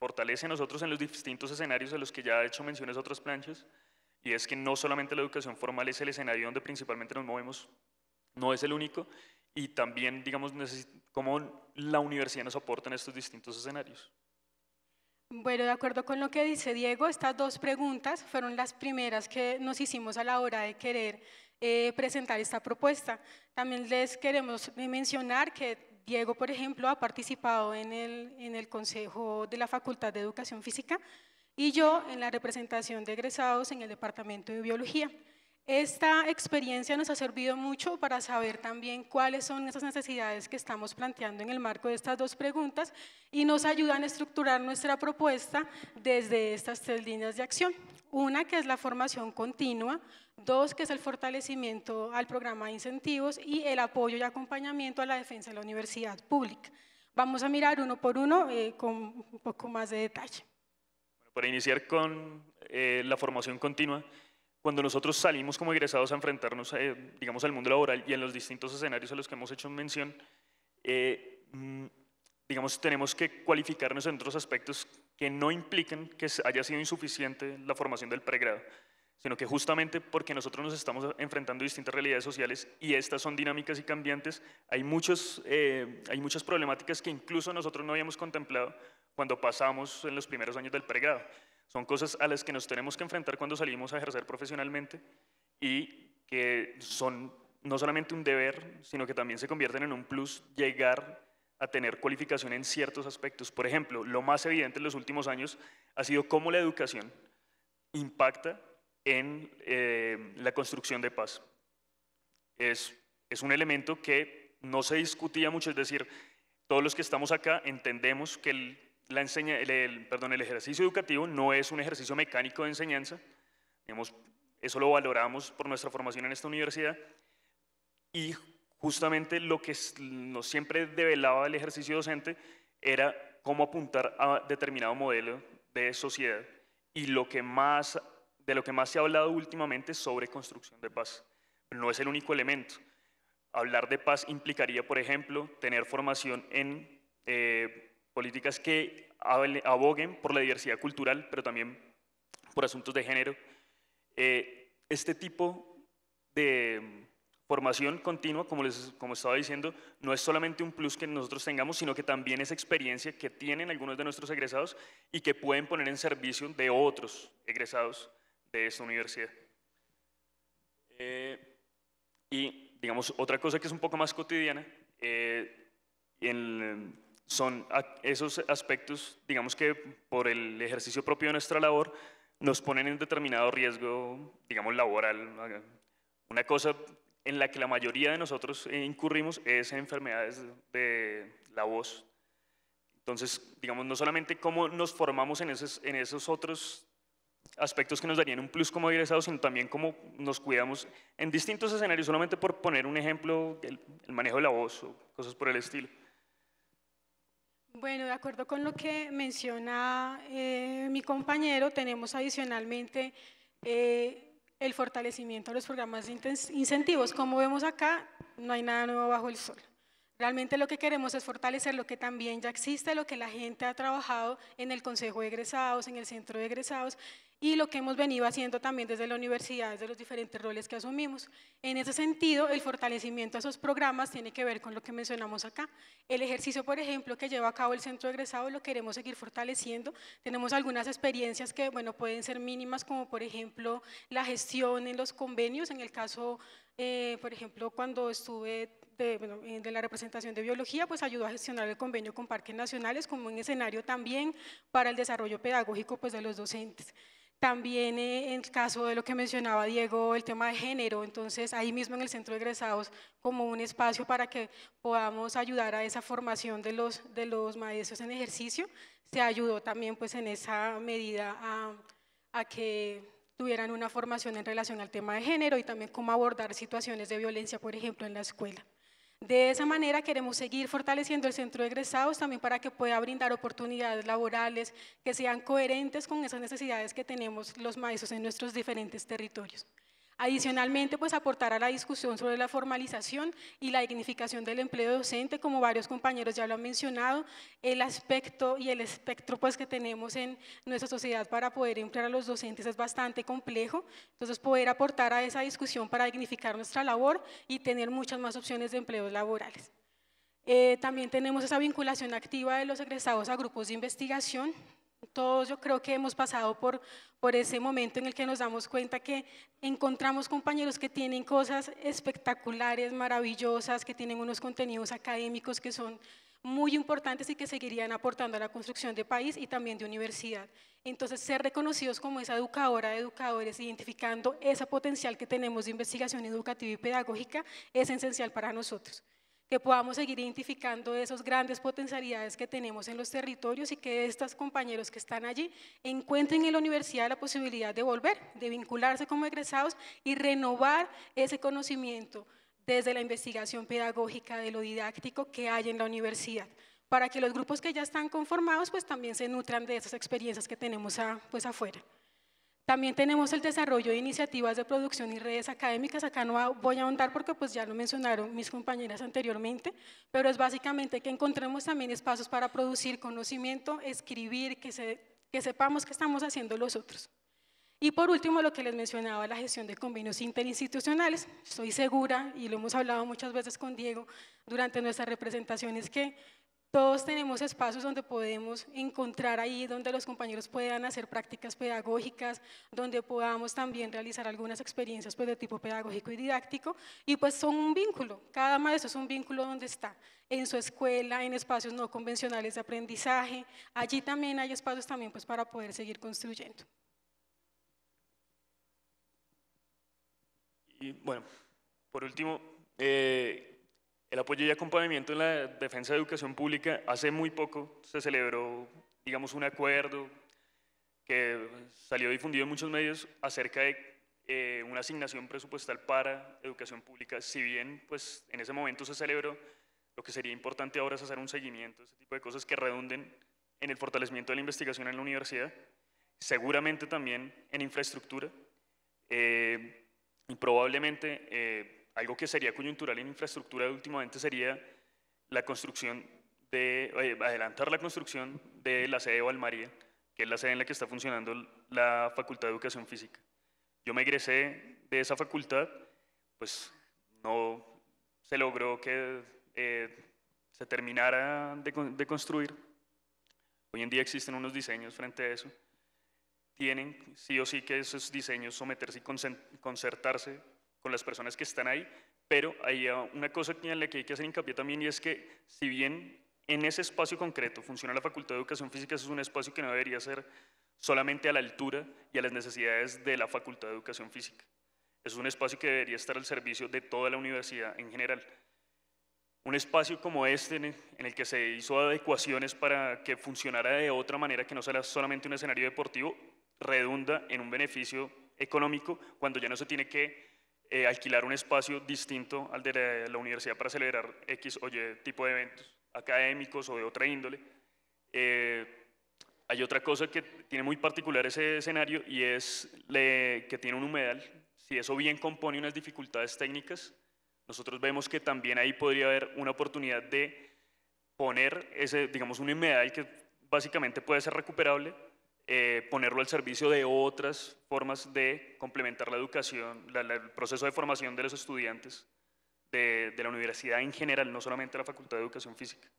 fortalece a nosotros en los distintos escenarios a los que ya ha hecho menciones otras planchas, y es que no solamente la educación formal es el escenario donde principalmente nos movemos, no es el único, y también, digamos, cómo la universidad nos aporta en estos distintos escenarios. Bueno, de acuerdo con lo que dice Diego, estas dos preguntas fueron las primeras que nos hicimos a la hora de querer eh, presentar esta propuesta. También les queremos mencionar que Diego, por ejemplo, ha participado en el, Consejo de la Facultad de Educación Física y yo en la representación de egresados en el Departamento de Biología. Esta experiencia nos ha servido mucho para saber también cuáles son esas necesidades que estamos planteando en el marco de estas dos preguntas y nos ayudan a estructurar nuestra propuesta desde estas tres líneas de acción. Una que es la formación continua, dos que es el fortalecimiento al programa de incentivos y el apoyo y acompañamiento a la defensa de la universidad pública. Vamos a mirar uno por uno eh, con un poco más de detalle. para iniciar con eh, la formación continua, cuando nosotros salimos como egresados a enfrentarnos, eh, digamos, al mundo laboral y en los distintos escenarios a los que hemos hecho mención, eh, mm, digamos, tenemos que cualificarnos en otros aspectos que no implican que haya sido insuficiente la formación del pregrado, sino que justamente porque nosotros nos estamos enfrentando a distintas realidades sociales y estas son dinámicas y cambiantes, hay, muchos, eh, hay muchas problemáticas que incluso nosotros no habíamos contemplado cuando pasamos en los primeros años del pregrado. Son cosas a las que nos tenemos que enfrentar cuando salimos a ejercer profesionalmente y que son no solamente un deber, sino que también se convierten en un plus llegar a tener cualificación en ciertos aspectos. Por ejemplo, lo más evidente en los últimos años ha sido cómo la educación impacta en eh, la construcción de paz. Es, es un elemento que no se discutía mucho, es decir, todos los que estamos acá entendemos que el enseña, el, perdón, el ejercicio educativo no es un ejercicio mecánico de enseñanza, eso lo valoramos por nuestra formación en esta universidad, y justamente lo que nos siempre develaba el ejercicio docente era cómo apuntar a determinado modelo de sociedad y lo que más, de lo que más se ha hablado últimamente sobre construcción de paz. No es el único elemento. Hablar de paz implicaría, por ejemplo, tener formación en... Eh, políticas que aboguen por la diversidad cultural, pero también por asuntos de género. Eh, este tipo de formación continua, como, les, como estaba diciendo, no es solamente un plus que nosotros tengamos, sino que también es experiencia que tienen algunos de nuestros egresados y que pueden poner en servicio de otros egresados de esta universidad. Eh, y, digamos, otra cosa que es un poco más cotidiana, eh, en son esos aspectos, digamos que por el ejercicio propio de nuestra labor, nos ponen en determinado riesgo, digamos, laboral. Una cosa en la que la mayoría de nosotros incurrimos es enfermedades de la voz. Entonces, digamos, no solamente cómo nos formamos en esos, en esos otros aspectos que nos darían un plus como egresados, sino también cómo nos cuidamos en distintos escenarios, solamente por poner un ejemplo, el manejo de la voz o cosas por el estilo. Bueno, de acuerdo con lo que menciona eh, mi compañero, tenemos adicionalmente eh, el fortalecimiento de los programas de incentivos. Como vemos acá, no hay nada nuevo bajo el sol. Realmente lo que queremos es fortalecer lo que también ya existe, lo que la gente ha trabajado en el Consejo de Egresados, en el Centro de Egresados y lo que hemos venido haciendo también desde la universidad, desde los diferentes roles que asumimos. En ese sentido, el fortalecimiento de esos programas tiene que ver con lo que mencionamos acá. El ejercicio, por ejemplo, que lleva a cabo el centro de Egresados, lo queremos seguir fortaleciendo. Tenemos algunas experiencias que, bueno, pueden ser mínimas, como por ejemplo la gestión en los convenios. En el caso, eh, por ejemplo, cuando estuve eh, de, la representación de biología, pues ayudó a gestionar el convenio con parques nacionales como un escenario también para el desarrollo pedagógico pues, de los docentes. También eh, en el caso de lo que mencionaba Diego, el tema de género, entonces ahí mismo en el centro de egresados como un espacio para que podamos ayudar a esa formación de los, maestros en ejercicio, se ayudó también pues en esa medida a que tuvieran una formación en relación al tema de género y también cómo abordar situaciones de violencia, por ejemplo, en la escuela. De esa manera queremos seguir fortaleciendo el centro de egresados también para que pueda brindar oportunidades laborales que sean coherentes con esas necesidades que tenemos los maestros en nuestros diferentes territorios. Adicionalmente, pues aportar a la discusión sobre la formalización y la dignificación del empleo docente, como varios compañeros ya lo han mencionado, el aspecto y el espectro pues que tenemos en nuestra sociedad para poder emplear a los docentes es bastante complejo, entonces poder aportar a esa discusión para dignificar nuestra labor y tener muchas más opciones de empleos laborales. Eh, también tenemos esa vinculación activa de los egresados a grupos de investigación, todos yo creo que hemos pasado por, por ese momento en el que nos damos cuenta que encontramos compañeros que tienen cosas espectaculares, maravillosas, que tienen unos contenidos académicos que son muy importantes y que seguirían aportando a la construcción de país y también de universidad. Entonces, ser reconocidos como esa educadora de educadores, identificando ese potencial que tenemos de investigación educativa y pedagógica, es esencial para nosotros que podamos seguir identificando esas grandes potencialidades que tenemos en los territorios y que estos compañeros que están allí encuentren en la universidad la posibilidad de volver, de vincularse como egresados y renovar ese conocimiento desde la investigación pedagógica, de lo didáctico que hay en la universidad, para que los grupos que ya están conformados pues también se nutran de esas experiencias que tenemos a, ah, pues afuera. También tenemos el desarrollo de iniciativas de producción y redes académicas. Acá no voy a ahondar porque pues ya lo mencionaron mis compañeras anteriormente, pero es básicamente que encontremos también espacios para producir conocimiento, escribir, que, se, que sepamos qué estamos haciendo los otros. Y por último, lo que les mencionaba, la gestión de convenios interinstitucionales. Estoy segura, y lo hemos hablado muchas veces con Diego durante nuestras representaciones, que todos tenemos espacios donde podemos encontrar ahí, donde los compañeros puedan hacer prácticas pedagógicas, donde podamos también realizar algunas experiencias pues, de tipo pedagógico y didáctico. Y pues son un vínculo, cada maestro es un vínculo donde está, en su escuela, en espacios no convencionales de aprendizaje. Allí también hay espacios también pues, para poder seguir construyendo. Y bueno, por último, eh, el apoyo y acompañamiento en la defensa de educación pública, hace muy poco se celebró, digamos, un acuerdo que salió difundido en muchos medios acerca de eh, una asignación presupuestal para educación pública. Si bien, pues, en ese momento se celebró, lo que sería importante ahora es hacer un seguimiento, ese tipo de cosas que redunden en el fortalecimiento de la investigación en la universidad, seguramente también en infraestructura eh, y probablemente... Eh, algo que sería coyuntural en infraestructura últimamente sería la construcción de, eh, adelantar la construcción de la sede de Valmaría, que es la sede en la que está funcionando la Facultad de Educación Física. Yo me egresé de esa facultad, pues no se logró que eh, se terminara de, de, construir. Hoy en día existen unos diseños frente a eso. Tienen sí o sí que esos diseños someterse y concertarse con las personas que están ahí, pero hay ah, una cosa en la que hay que hacer hincapié también y es que si bien en ese espacio concreto funciona la Facultad de Educación Física, es un espacio que no debería ser solamente a la altura y a las necesidades de la Facultad de Educación Física. Es un espacio que debería estar al servicio de toda la universidad en general. Un espacio como este, en el que se hizo adecuaciones para que funcionara de otra manera, que no sea solamente un escenario deportivo, redunda en un beneficio económico cuando ya no se tiene que eh, alquilar un espacio distinto al de la, universidad para celebrar X o tipo de eventos académicos o de otra índole. Eh, hay otra cosa que tiene muy particular ese escenario y es que tiene un humedal. Si eso bien compone unas dificultades técnicas, nosotros vemos que también ahí podría haber una oportunidad de poner ese, digamos, un humedal que básicamente puede ser recuperable, eh, ponerlo al servicio de otras formas de complementar la educación, el proceso de formación de los estudiantes de, la universidad en general, no solamente la Facultad de Educación Física.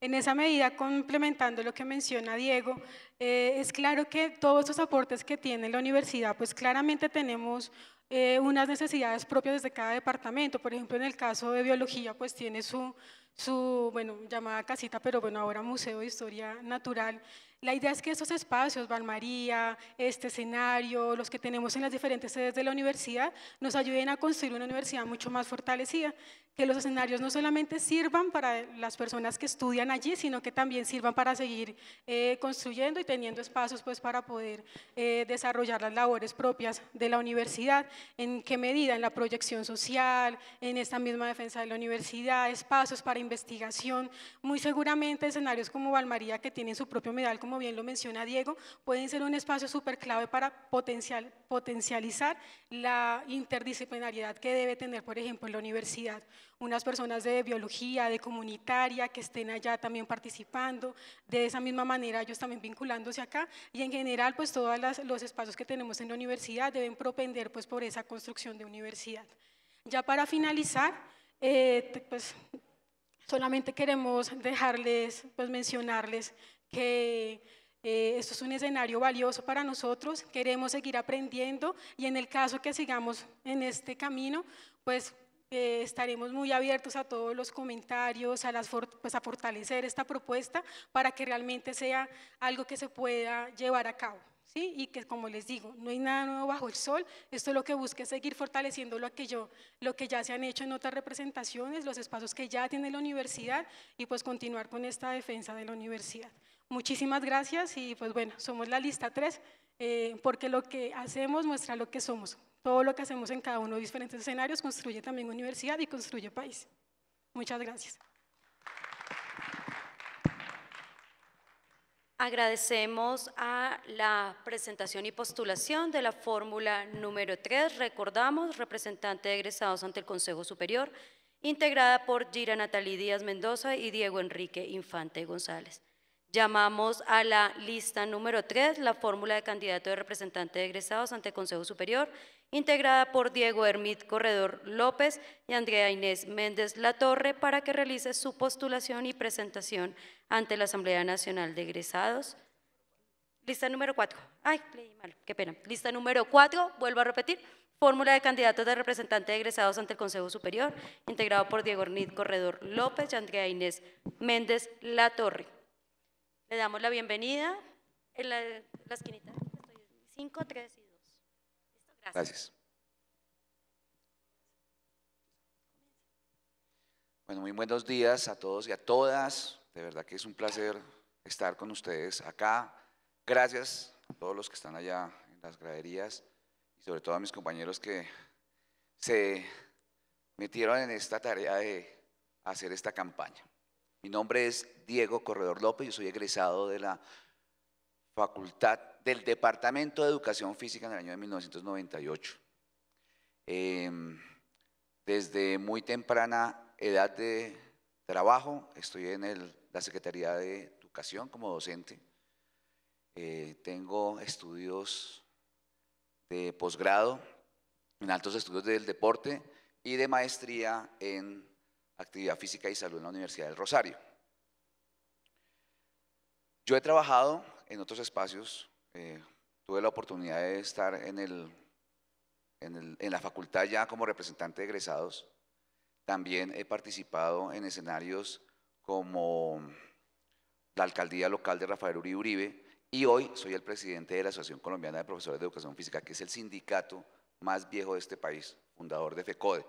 En esa medida, complementando lo que menciona Diego, eh, es claro que todos esos aportes que tiene la universidad, pues claramente tenemos eh, unas necesidades propias desde cada departamento. Por ejemplo, en el caso de biología, pues tiene su, su, bueno, llamada casita, pero bueno, ahora Museo de Historia Natural. La idea es que estos espacios, Valmaría, este escenario, los que tenemos en las diferentes sedes de la universidad, nos ayuden a construir una universidad mucho más fortalecida, que los escenarios no solamente sirvan para las personas que estudian allí, sino que también sirvan para seguir eh, construyendo y teniendo espacios pues, para poder eh, desarrollar las labores propias de la universidad. ¿En qué medida? En la proyección social, en esta misma defensa de la universidad, espacios para investigación. Muy seguramente escenarios como Valmaría, que tienen su propio medal, como bien lo menciona Diego, pueden ser un espacio súper clave para potencial, potencializar la interdisciplinariedad que debe tener, por ejemplo, en la universidad. Unas personas de biología, de comunitaria, que estén allá también participando, de esa misma manera ellos también vinculándose acá, y en general, pues todos los espacios que tenemos en la universidad deben propender pues por esa construcción de universidad. Ya para finalizar, eh, pues Solamente queremos dejarles, pues mencionarles que eh, esto es un escenario valioso para nosotros, queremos seguir aprendiendo y en el caso que sigamos en este camino, pues eh, estaremos muy abiertos a todos los comentarios, a, las pues, a fortalecer esta propuesta para que realmente sea algo que se pueda llevar a cabo. Y que como les digo, no hay nada nuevo bajo el sol, esto lo que busca es seguir fortaleciendo lo que lo que ya se han hecho en otras representaciones, los espacios que ya tiene la universidad y pues continuar con esta defensa de la universidad. Muchísimas gracias y pues bueno, somos la lista 3 eh, porque lo que hacemos muestra lo que somos. Todo lo que hacemos en cada uno de los diferentes escenarios construye también universidad y construye país. Muchas gracias. Agradecemos a la presentación y postulación de la fórmula número 3. Recordamos, representante de egresados ante el Consejo Superior, integrada por Gira Natalí Díaz Mendoza y Diego Enrique Infante González. Llamamos a la lista número 3, la fórmula de candidato de representante de egresados ante el Consejo Superior, integrada por Diego Hermit Corredor López y Andrea Inés Méndez Latorre, para que realice su postulación y presentación ante la Asamblea Nacional de Egresados. Lista número cuatro. Ay, leí mal, qué pena. Lista número cuatro, vuelvo a repetir. Fórmula de candidatos de representante de egresados ante el Consejo Superior, integrado por Diego Ermit Corredor López y Andrea Inés Méndez Latorre. Le damos la bienvenida en la, esquinita. 5, Gracias. Bueno, muy buenos días a todos y a todas. De verdad que es un placer estar con ustedes acá. Gracias a todos los que están allá en las graderías y sobre todo a mis compañeros que se metieron en esta tarea de hacer esta campaña. Mi nombre es Diego Corredor López, yo soy egresado de la Facultad del Departamento de Educación Física en el año de 1998. Em, desde muy temprana edad de trabajo, estoy en la Secretaría de Educación como docente. Eh, tengo estudios de posgrado en altos estudios del deporte y de maestría en actividad física y salud en la Universidad del Rosario. Yo he trabajado en otros espacios eh, tuve la oportunidad de estar en, la facultad ya como representante de egresados. También he participado en escenarios como la alcaldía local de Rafael Uribe Uribe y hoy soy el presidente de la Asociación Colombiana de Profesores de Educación Física, que es el sindicato más viejo de este país, fundador de FECODE.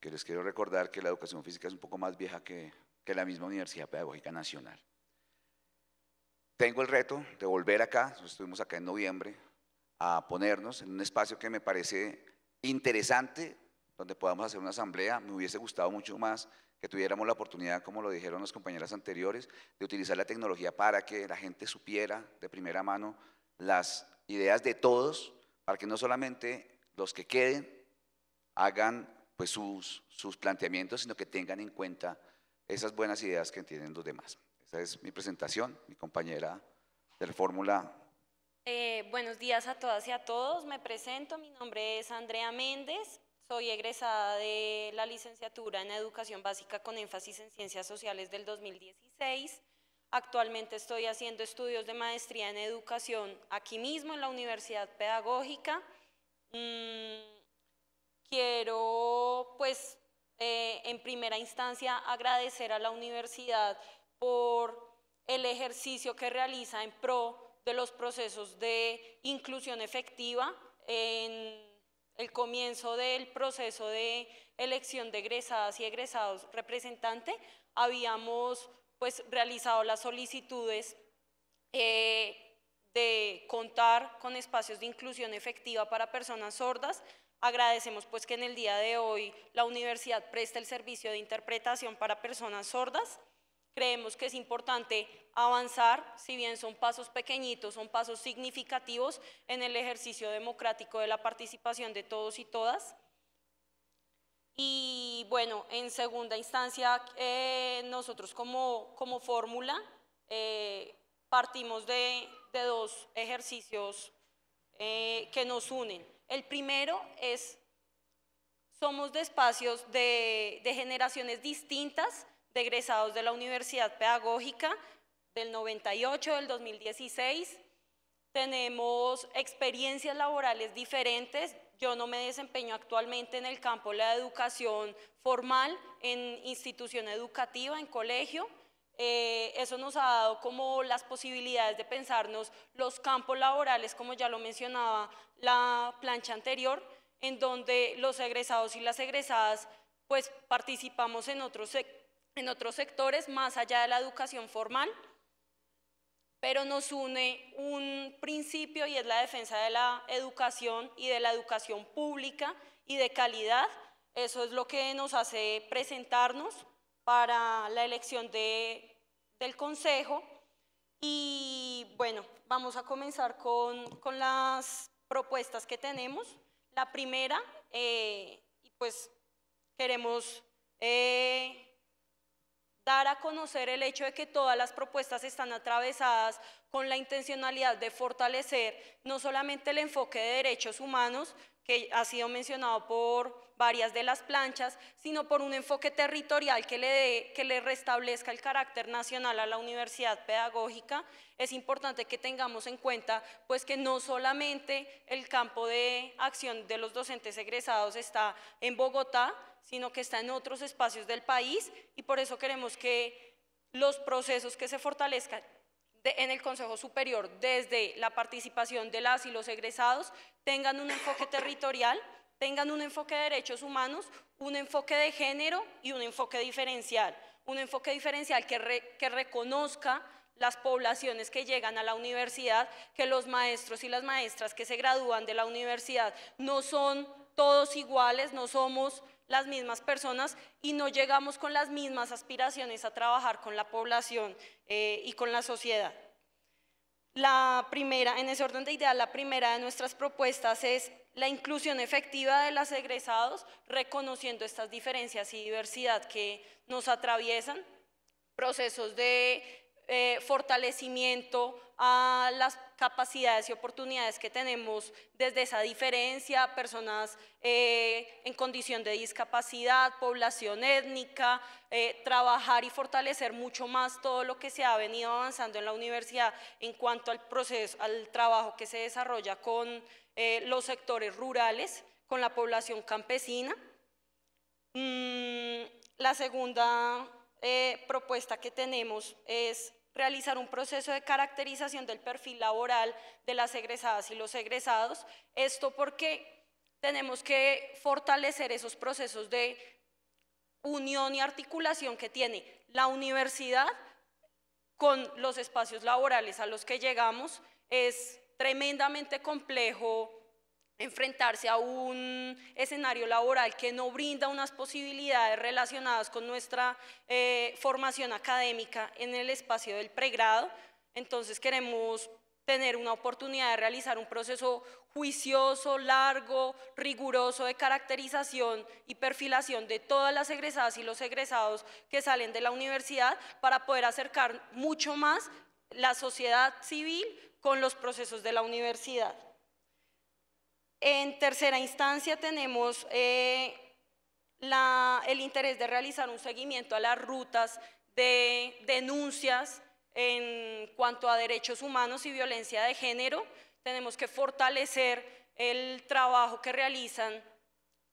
Que les quiero recordar que la educación física es un poco más vieja que la misma Universidad Pedagógica Nacional tengo el reto de volver acá, estuvimos acá en noviembre, a ponernos en un espacio que me parece interesante, donde podamos hacer una asamblea. Me hubiese gustado mucho más que tuviéramos la oportunidad, como lo dijeron las compañeras anteriores, de utilizar la tecnología para que la gente supiera de primera mano las ideas de todos, para que no solamente los que queden hagan pues, sus, sus planteamientos, sino que tengan en cuenta esas buenas ideas que tienen los demás. Esa es mi presentación, mi compañera del Fórmula. Eh, buenos días a todas y a todos. Me presento, mi nombre es Andrea Méndez. Soy egresada de la licenciatura en Educación Básica con énfasis en Ciencias Sociales del 2016. Actualmente estoy haciendo estudios de maestría en Educación aquí mismo en la Universidad Pedagógica. Mm, quiero, pues, eh, en primera instancia agradecer a la universidad por el ejercicio que realiza en pro de los procesos de inclusión efectiva en el comienzo del proceso de elección de egresadas y egresados representante, habíamos pues, realizado las solicitudes eh, de contar con espacios de inclusión efectiva para personas sordas. Agradecemos pues que en el día de hoy la universidad preste el servicio de interpretación para personas sordas creemos que es importante avanzar, si bien son pasos pequeñitos, son pasos significativos en el ejercicio democrático de la participación de todos y todas. Y bueno, en segunda instancia, eh, nosotros como, fórmula eh, partimos de, dos ejercicios eh, que nos unen. El primero es, somos de espacios de generaciones distintas, de egresados de la Universidad Pedagógica del 98, del 2016. Tenemos experiencias laborales diferentes. Yo no me desempeño actualmente en el campo de la educación formal, en institución educativa, en colegio. Eh, eso nos ha dado como las posibilidades de pensarnos los campos laborales, como ya lo mencionaba la plancha anterior, en donde los egresados y las egresadas pues participamos en otros sectores en otros sectores más allá de la educación formal, pero nos une un principio y es la defensa de la educación y de la educación pública y de calidad. Eso es lo que nos hace presentarnos para la elección de, del Consejo. Y bueno, vamos a comenzar con, las propuestas que tenemos. La primera, eh, pues queremos eh, dar a conocer el hecho de que todas las propuestas están atravesadas con la intencionalidad de fortalecer no solamente el enfoque de derechos humanos, que ha sido mencionado por varias de las planchas, sino por un enfoque territorial que le, que le restablezca el carácter nacional a la universidad pedagógica. Es importante que tengamos en cuenta pues, que no solamente el campo de acción de los docentes egresados está en Bogotá, sino que está en otros espacios del país y por eso queremos que los procesos que se fortalezcan en el Consejo Superior desde la participación de las y los egresados tengan un enfoque territorial, tengan un enfoque de derechos humanos, un enfoque de género y un enfoque diferencial. Un enfoque diferencial que reconozca las poblaciones que llegan a la universidad, que los maestros y las maestras que se gradúan de la universidad no son todos iguales, no somos las mismas personas y no llegamos con las mismas aspiraciones a trabajar con la población eh, y con la sociedad. La primera, en ese orden de ideas, la primera de nuestras propuestas es la inclusión efectiva de los egresados, reconociendo estas diferencias y diversidad que nos atraviesan, procesos de eh, fortalecimiento, a las capacidades y oportunidades que tenemos desde esa diferencia, personas eh, en condición de discapacidad, población étnica, eh, trabajar y fortalecer mucho más todo lo que se ha venido avanzando en la universidad en cuanto al proceso, al trabajo que se desarrolla con eh, los sectores rurales, con la población campesina. Mm, la segunda propuesta que tenemos es realizar un proceso de caracterización del perfil laboral de las egresadas y los egresados. Esto porque tenemos que fortalecer esos procesos de unión y articulación que tiene la universidad con los espacios laborales a los que llegamos. Es tremendamente complejo enfrentarse a un escenario laboral que no brinda unas posibilidades relacionadas con nuestra eh, formación académica en el espacio del pregrado. Entonces queremos tener una oportunidad de realizar un proceso juicioso, largo, riguroso de caracterización y perfilación de todas las egresadas y los egresados que salen de la universidad para poder acercar mucho más la sociedad civil con los procesos de la universidad. En tercera instancia tenemos eh, el interés de realizar un seguimiento a las rutas de denuncias en cuanto a derechos humanos y violencia de género. Tenemos que fortalecer el trabajo que realizan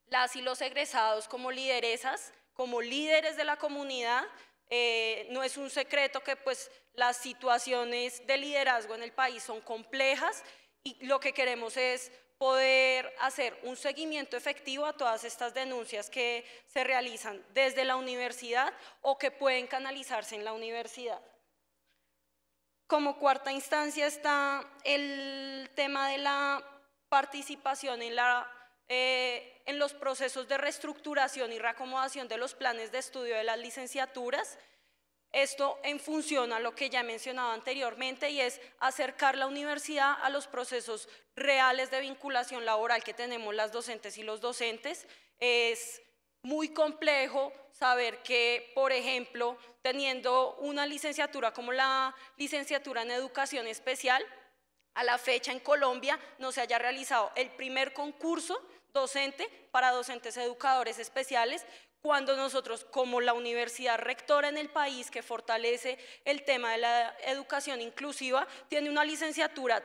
las y los egresados como lideresas, como líderes de la comunidad. Eh, no es un secreto que pues, las situaciones de liderazgo en el país son complejas y lo que queremos es poder hacer un seguimiento efectivo a todas estas denuncias que se realizan desde la universidad o que pueden canalizarse en la universidad. Como cuarta instancia está el tema de la participación en, eh, en los procesos de reestructuración y reacomodación de los planes de estudio de las licenciaturas, esto en función a lo que ya he mencionado anteriormente y es acercar la universidad a los procesos reales de vinculación laboral que tenemos las docentes y los docentes. Es muy complejo saber que, por ejemplo, teniendo una licenciatura como la licenciatura en educación especial, a la fecha en Colombia no se haya realizado el primer concurso docente para docentes educadores especiales cuando nosotros como la universidad rectora en el país que fortalece el tema de la educación inclusiva, tiene una licenciatura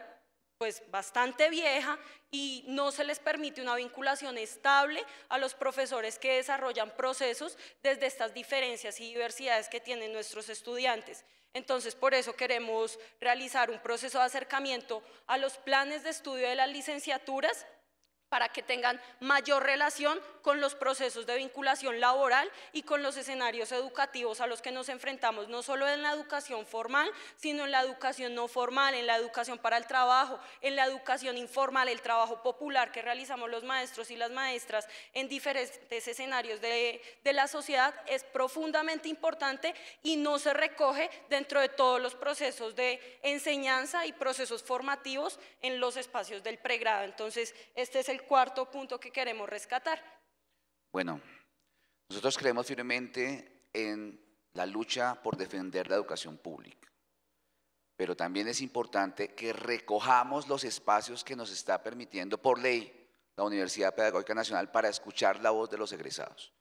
pues bastante vieja y no se les permite una vinculación estable a los profesores que desarrollan procesos desde estas diferencias y diversidades que tienen nuestros estudiantes. Entonces, por eso queremos realizar un proceso de acercamiento a los planes de estudio de las licenciaturas para que tengan mayor relación con los procesos de vinculación laboral y con los escenarios educativos a los que nos enfrentamos, no solo en la educación formal, sino en la educación no formal, en la educación para el trabajo, en la educación informal, el trabajo popular que realizamos los maestros y las maestras en diferentes escenarios de, de la sociedad es profundamente importante y no se recoge dentro de todos los procesos de enseñanza y procesos formativos en los espacios del pregrado. Entonces, este es el cuarto punto que queremos rescatar. Bueno, nosotros creemos firmemente en la lucha por defender la educación pública, pero también es importante que recojamos los espacios que nos está permitiendo por ley la Universidad Pedagógica Nacional para escuchar la voz de los egresados.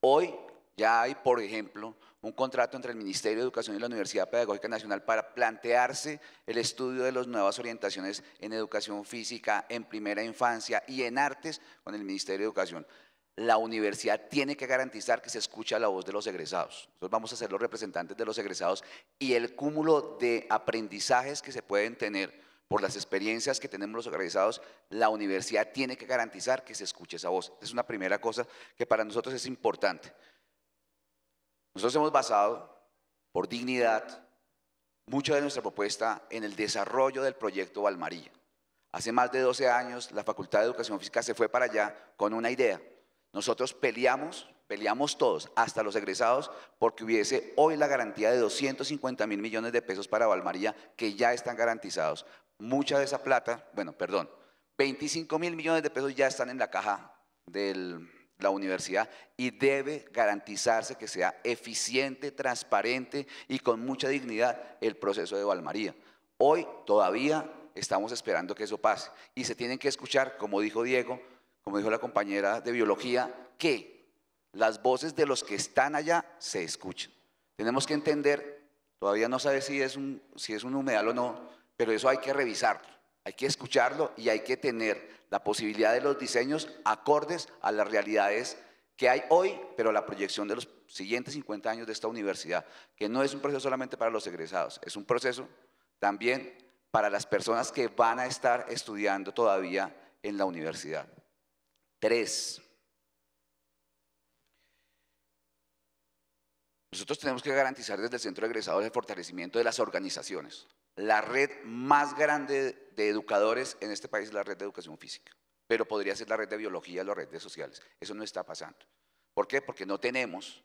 Hoy ya hay, por ejemplo, un contrato entre el Ministerio de Educación y la Universidad Pedagógica Nacional para plantearse el estudio de las nuevas orientaciones en educación física, en primera infancia y en artes con el Ministerio de Educación. La universidad tiene que garantizar que se escucha la voz de los egresados. Nosotros vamos a ser los representantes de los egresados y el cúmulo de aprendizajes que se pueden tener por las experiencias que tenemos los egresados, la universidad tiene que garantizar que se escuche esa voz. Es una primera cosa que para nosotros es importante. Nosotros hemos basado, por dignidad, mucha de nuestra propuesta en el desarrollo del proyecto Valmaría. Hace más de 12 años, la Facultad de Educación Física se fue para allá con una idea. Nosotros peleamos, peleamos todos, hasta los egresados, porque hubiese hoy la garantía de 250 mil millones de pesos para Valmaría, que ya están garantizados. Mucha de esa plata, bueno, perdón, 25 mil millones de pesos ya están en la caja del, la universidad y debe garantizarse que sea eficiente, transparente y con mucha dignidad el proceso de Valmaría. Hoy todavía estamos esperando que eso pase y se tienen que escuchar, como dijo Diego, como dijo la compañera de biología, que las voces de los que están allá se escuchan. Tenemos que entender, todavía no sabe si es un, si es un humedal o no, pero eso hay que revisarlo. Hay que escucharlo y hay que tener la posibilidad de los diseños acordes a las realidades que hay hoy, pero la proyección de los siguientes 50 años de esta universidad, que no es un proceso solamente para los egresados, es un proceso también para las personas que van a estar estudiando todavía en la universidad. Tres, nosotros tenemos que garantizar desde el centro de egresados el fortalecimiento de las organizaciones la red más grande de educadores en este país es la red de educación física, pero podría ser la red de biología, la red de sociales. Eso no está pasando. ¿Por qué? Porque no tenemos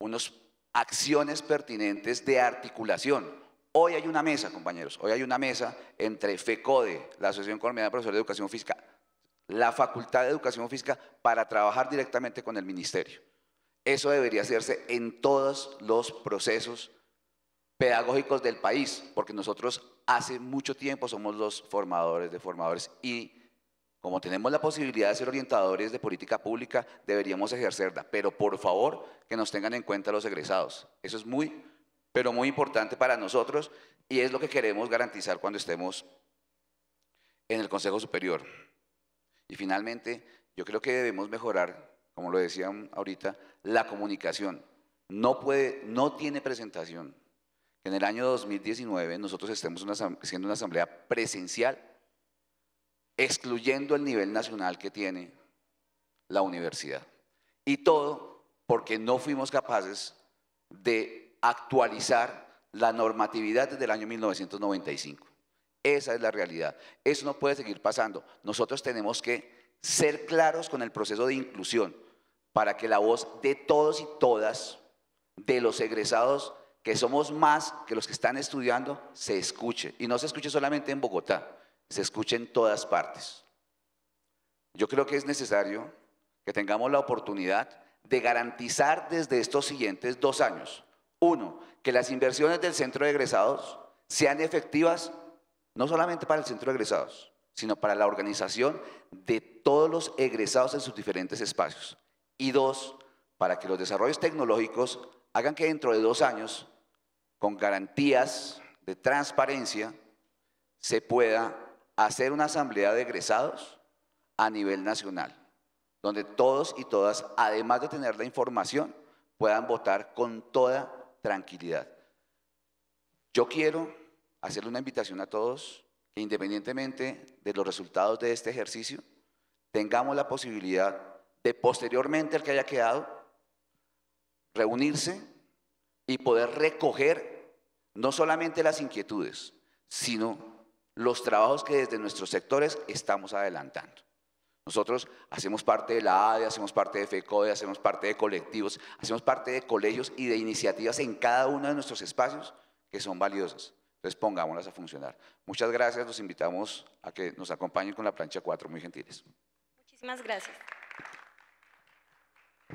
unas acciones pertinentes de articulación. Hoy hay una mesa, compañeros, hoy hay una mesa entre FECODE, la Asociación Colombiana de Profesores de Educación Física, la Facultad de Educación Física, para trabajar directamente con el Ministerio. Eso debería hacerse en todos los procesos pedagógicos del país, porque nosotros hace mucho tiempo somos los formadores de formadores y como tenemos la posibilidad de ser orientadores de política pública, deberíamos ejercerla, pero por favor que nos tengan en cuenta los egresados. Eso es muy, pero muy importante para nosotros y es lo que queremos garantizar cuando estemos en el Consejo Superior. Y finalmente, yo creo que debemos mejorar, como lo decían ahorita, la comunicación. No, puede, no tiene presentación, que en el año 2019 nosotros estemos siendo una asamblea presencial, excluyendo el nivel nacional que tiene la universidad. Y todo porque no fuimos capaces de actualizar la normatividad desde el año 1995. Esa es la realidad. Eso no puede seguir pasando. Nosotros tenemos que ser claros con el proceso de inclusión para que la voz de todos y todas, de los egresados que somos más que los que están estudiando, se escuche. Y no se escuche solamente en Bogotá, se escuche en todas partes. Yo creo que es necesario que tengamos la oportunidad de garantizar desde estos siguientes dos años, uno, que las inversiones del centro de egresados sean efectivas, no solamente para el centro de egresados, sino para la organización de todos los egresados en sus diferentes espacios. Y dos, para que los desarrollos tecnológicos hagan que dentro de dos años con garantías de transparencia, se pueda hacer una asamblea de egresados a nivel nacional, donde todos y todas, además de tener la información, puedan votar con toda tranquilidad. Yo quiero hacerle una invitación a todos que independientemente de los resultados de este ejercicio, tengamos la posibilidad de posteriormente el que haya quedado, reunirse y poder recoger no solamente las inquietudes, sino los trabajos que desde nuestros sectores estamos adelantando. Nosotros hacemos parte de la ADE, hacemos parte de FECODE, hacemos parte de colectivos, hacemos parte de colegios y de iniciativas en cada uno de nuestros espacios que son valiosas. Entonces pongámoslas a funcionar. Muchas gracias, los invitamos a que nos acompañen con la plancha 4, muy gentiles. Muchísimas gracias.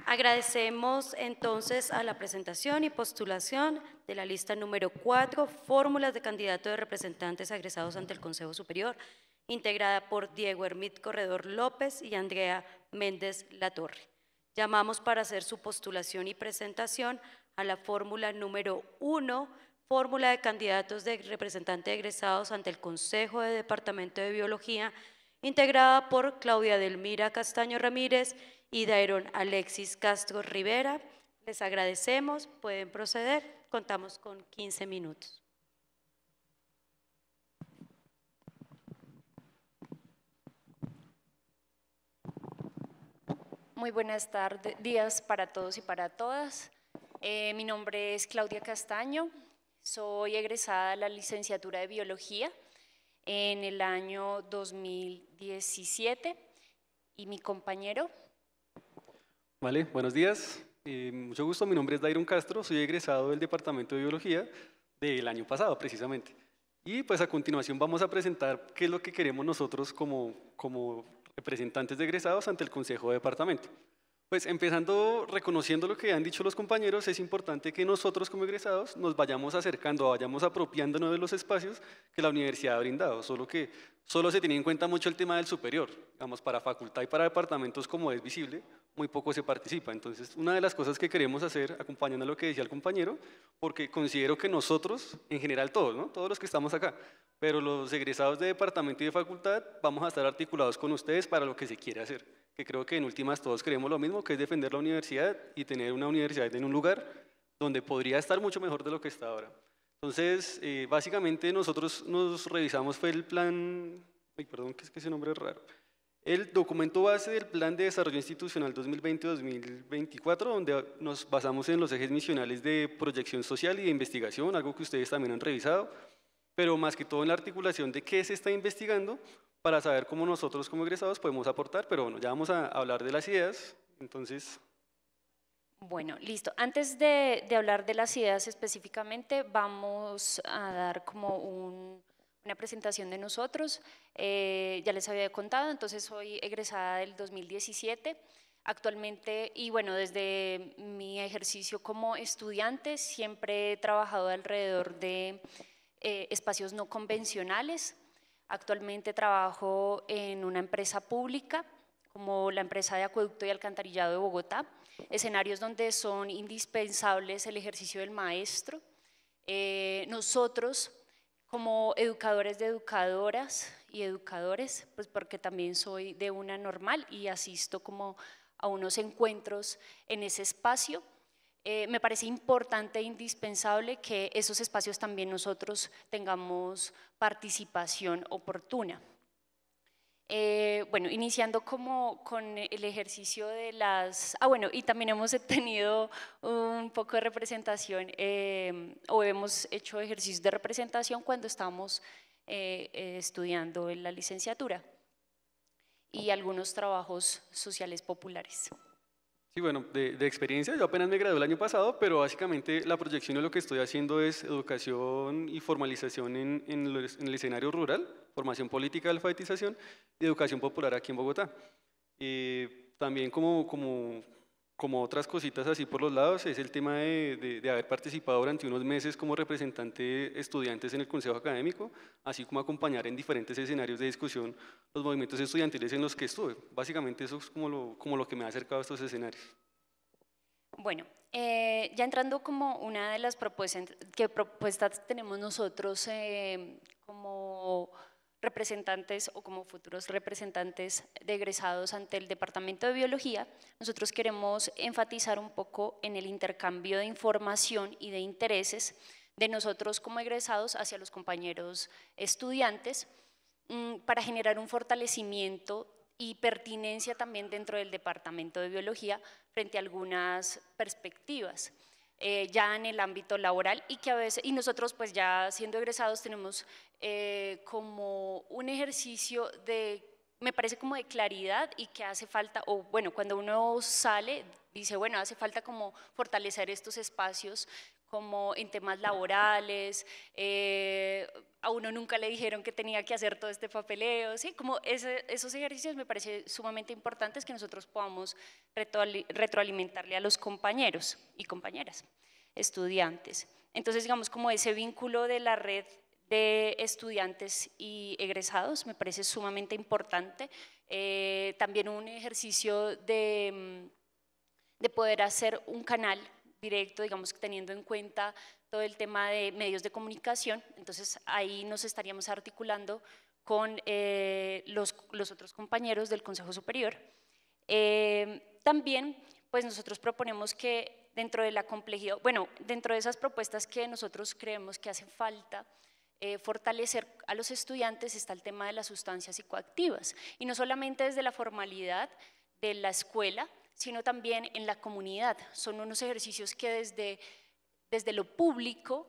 Agradecemos entonces a la presentación y postulación de la lista número 4, fórmulas de candidato de representantes egresados ante el Consejo Superior, integrada por Diego Hermit Corredor López y Andrea Méndez Latorre. Llamamos para hacer su postulación y presentación a la fórmula número 1, fórmula de candidatos de representantes egresados ante el Consejo de Departamento de Biología, integrada por Claudia Delmira Castaño Ramírez y Dairon Alexis Castro Rivera. Les agradecemos, pueden proceder, contamos con 15 minutos. Muy buenas tardes, días para todos y para todas. Eh, mi nombre es Claudia Castaño, soy egresada de la licenciatura de Biología en el año 2017 y mi compañero buenos días. Eh, mucho gusto, mi nombre es Dairon Castro, soy egresado del Departamento de Biología del año pasado, precisamente. Y pues a continuación vamos a presentar qué es lo que queremos nosotros como, como representantes de egresados ante el Consejo de Departamento. Pues empezando reconociendo lo que han dicho los compañeros, es importante que nosotros como egresados nos vayamos acercando, vayamos apropiándonos de los espacios que la universidad ha brindado, solo que solo se tiene en cuenta mucho el tema del superior, digamos, para facultad y para departamentos como es visible, muy poco se participa. Entonces, una de las cosas que queremos hacer, acompañando lo que decía el compañero, porque considero que nosotros, en general todos, todos los que estamos acá, pero los egresados de departamento y de facultad, vamos a estar articulados con ustedes para lo que se quiere hacer que creo que en últimas todos creemos lo mismo, que es defender la universidad y tener una universidad en un lugar donde podría estar mucho mejor de lo que está ahora. Entonces, eh, básicamente nosotros nos revisamos, fue el plan, ay, perdón, que es que ese nombre es raro, el documento base del Plan de Desarrollo Institucional 2020-2024, donde nos basamos en los ejes misionales de proyección social y de investigación, algo que ustedes también han revisado, pero más que todo en la articulación de qué se está investigando, para saber cómo nosotros como egresados podemos aportar, pero bueno, ya vamos a hablar de las ideas, entonces... Bueno, listo. Antes de, hablar de las ideas específicamente, vamos a dar como una presentación de nosotros. Eh, ya les había contado, entonces soy egresada del 2017 actualmente y bueno, desde mi ejercicio como estudiante siempre he trabajado alrededor de eh, espacios no convencionales. Actualmente trabajo en una empresa pública como la empresa de acueducto y alcantarillado de Bogotá, escenarios donde son indispensables el ejercicio del maestro. Eh, nosotros, como educadores de educadoras y educadores, pues porque también soy de una normal y asisto como a unos encuentros en ese espacio, eh, me parece importante e indispensable que esos espacios también nosotros tengamos participación oportuna. Eh, bueno, iniciando como con el ejercicio de las... Ah, bueno, y también hemos tenido un poco de representación eh, o hemos hecho ejercicios de representación cuando estamos estudiando en la licenciatura y algunos trabajos sociales populares. Sí, bueno, de, experiencia, yo apenas me gradué el año pasado, pero básicamente la proyección de lo que estoy haciendo es educación y formalización en, el escenario rural, formación política, alfabetización y educación popular aquí en Bogotá. Eh, también como, como como otras cositas así por los lados, es el tema de, haber participado durante unos meses como representante de estudiantes en el Consejo Académico, así como acompañar en diferentes escenarios de discusión los movimientos estudiantiles en los que estuve. Básicamente eso es como lo, como lo que me ha acercado a estos escenarios. Bueno, eh, ya entrando como una de las propuestas que propuestas tenemos nosotros eh, como representantes o como futuros representantes de egresados ante el Departamento de Biología, nosotros queremos enfatizar un poco en el intercambio de información y de intereses de nosotros como egresados hacia los compañeros estudiantes mm, para generar un fortalecimiento y pertinencia también dentro del Departamento de Biología frente a algunas perspectivas. Eh, ya en el ámbito laboral y que a veces, y nosotros pues ya siendo egresados tenemos eh, como un ejercicio de, me parece como de claridad y que hace falta, o bueno, cuando uno sale dice, bueno, hace falta como fortalecer estos espacios como en temas laborales, eh, a uno nunca le dijeron que tenía que hacer todo este papeleo, ¿sí? Como esos ejercicios me parecen sumamente importantes que nosotros podamos retroalimentarle a los compañeros y compañeras, estudiantes. Entonces, digamos, como ese vínculo de la red de estudiantes y egresados me parece sumamente importante. Eh, también un ejercicio de, mm, de poder hacer un canal directo, digamos, teniendo en cuenta del tema de medios de comunicación, entonces ahí nos estaríamos articulando con eh, los, otros compañeros del Consejo Superior. Eh, también, pues nosotros proponemos que dentro de la complejidad, bueno, dentro de esas propuestas que nosotros creemos que hace falta, eh, fortalecer a los estudiantes está el tema de las sustancias psicoactivas, y no solamente desde la formalidad de la escuela, sino también en la comunidad. Son unos ejercicios que desde desde lo público,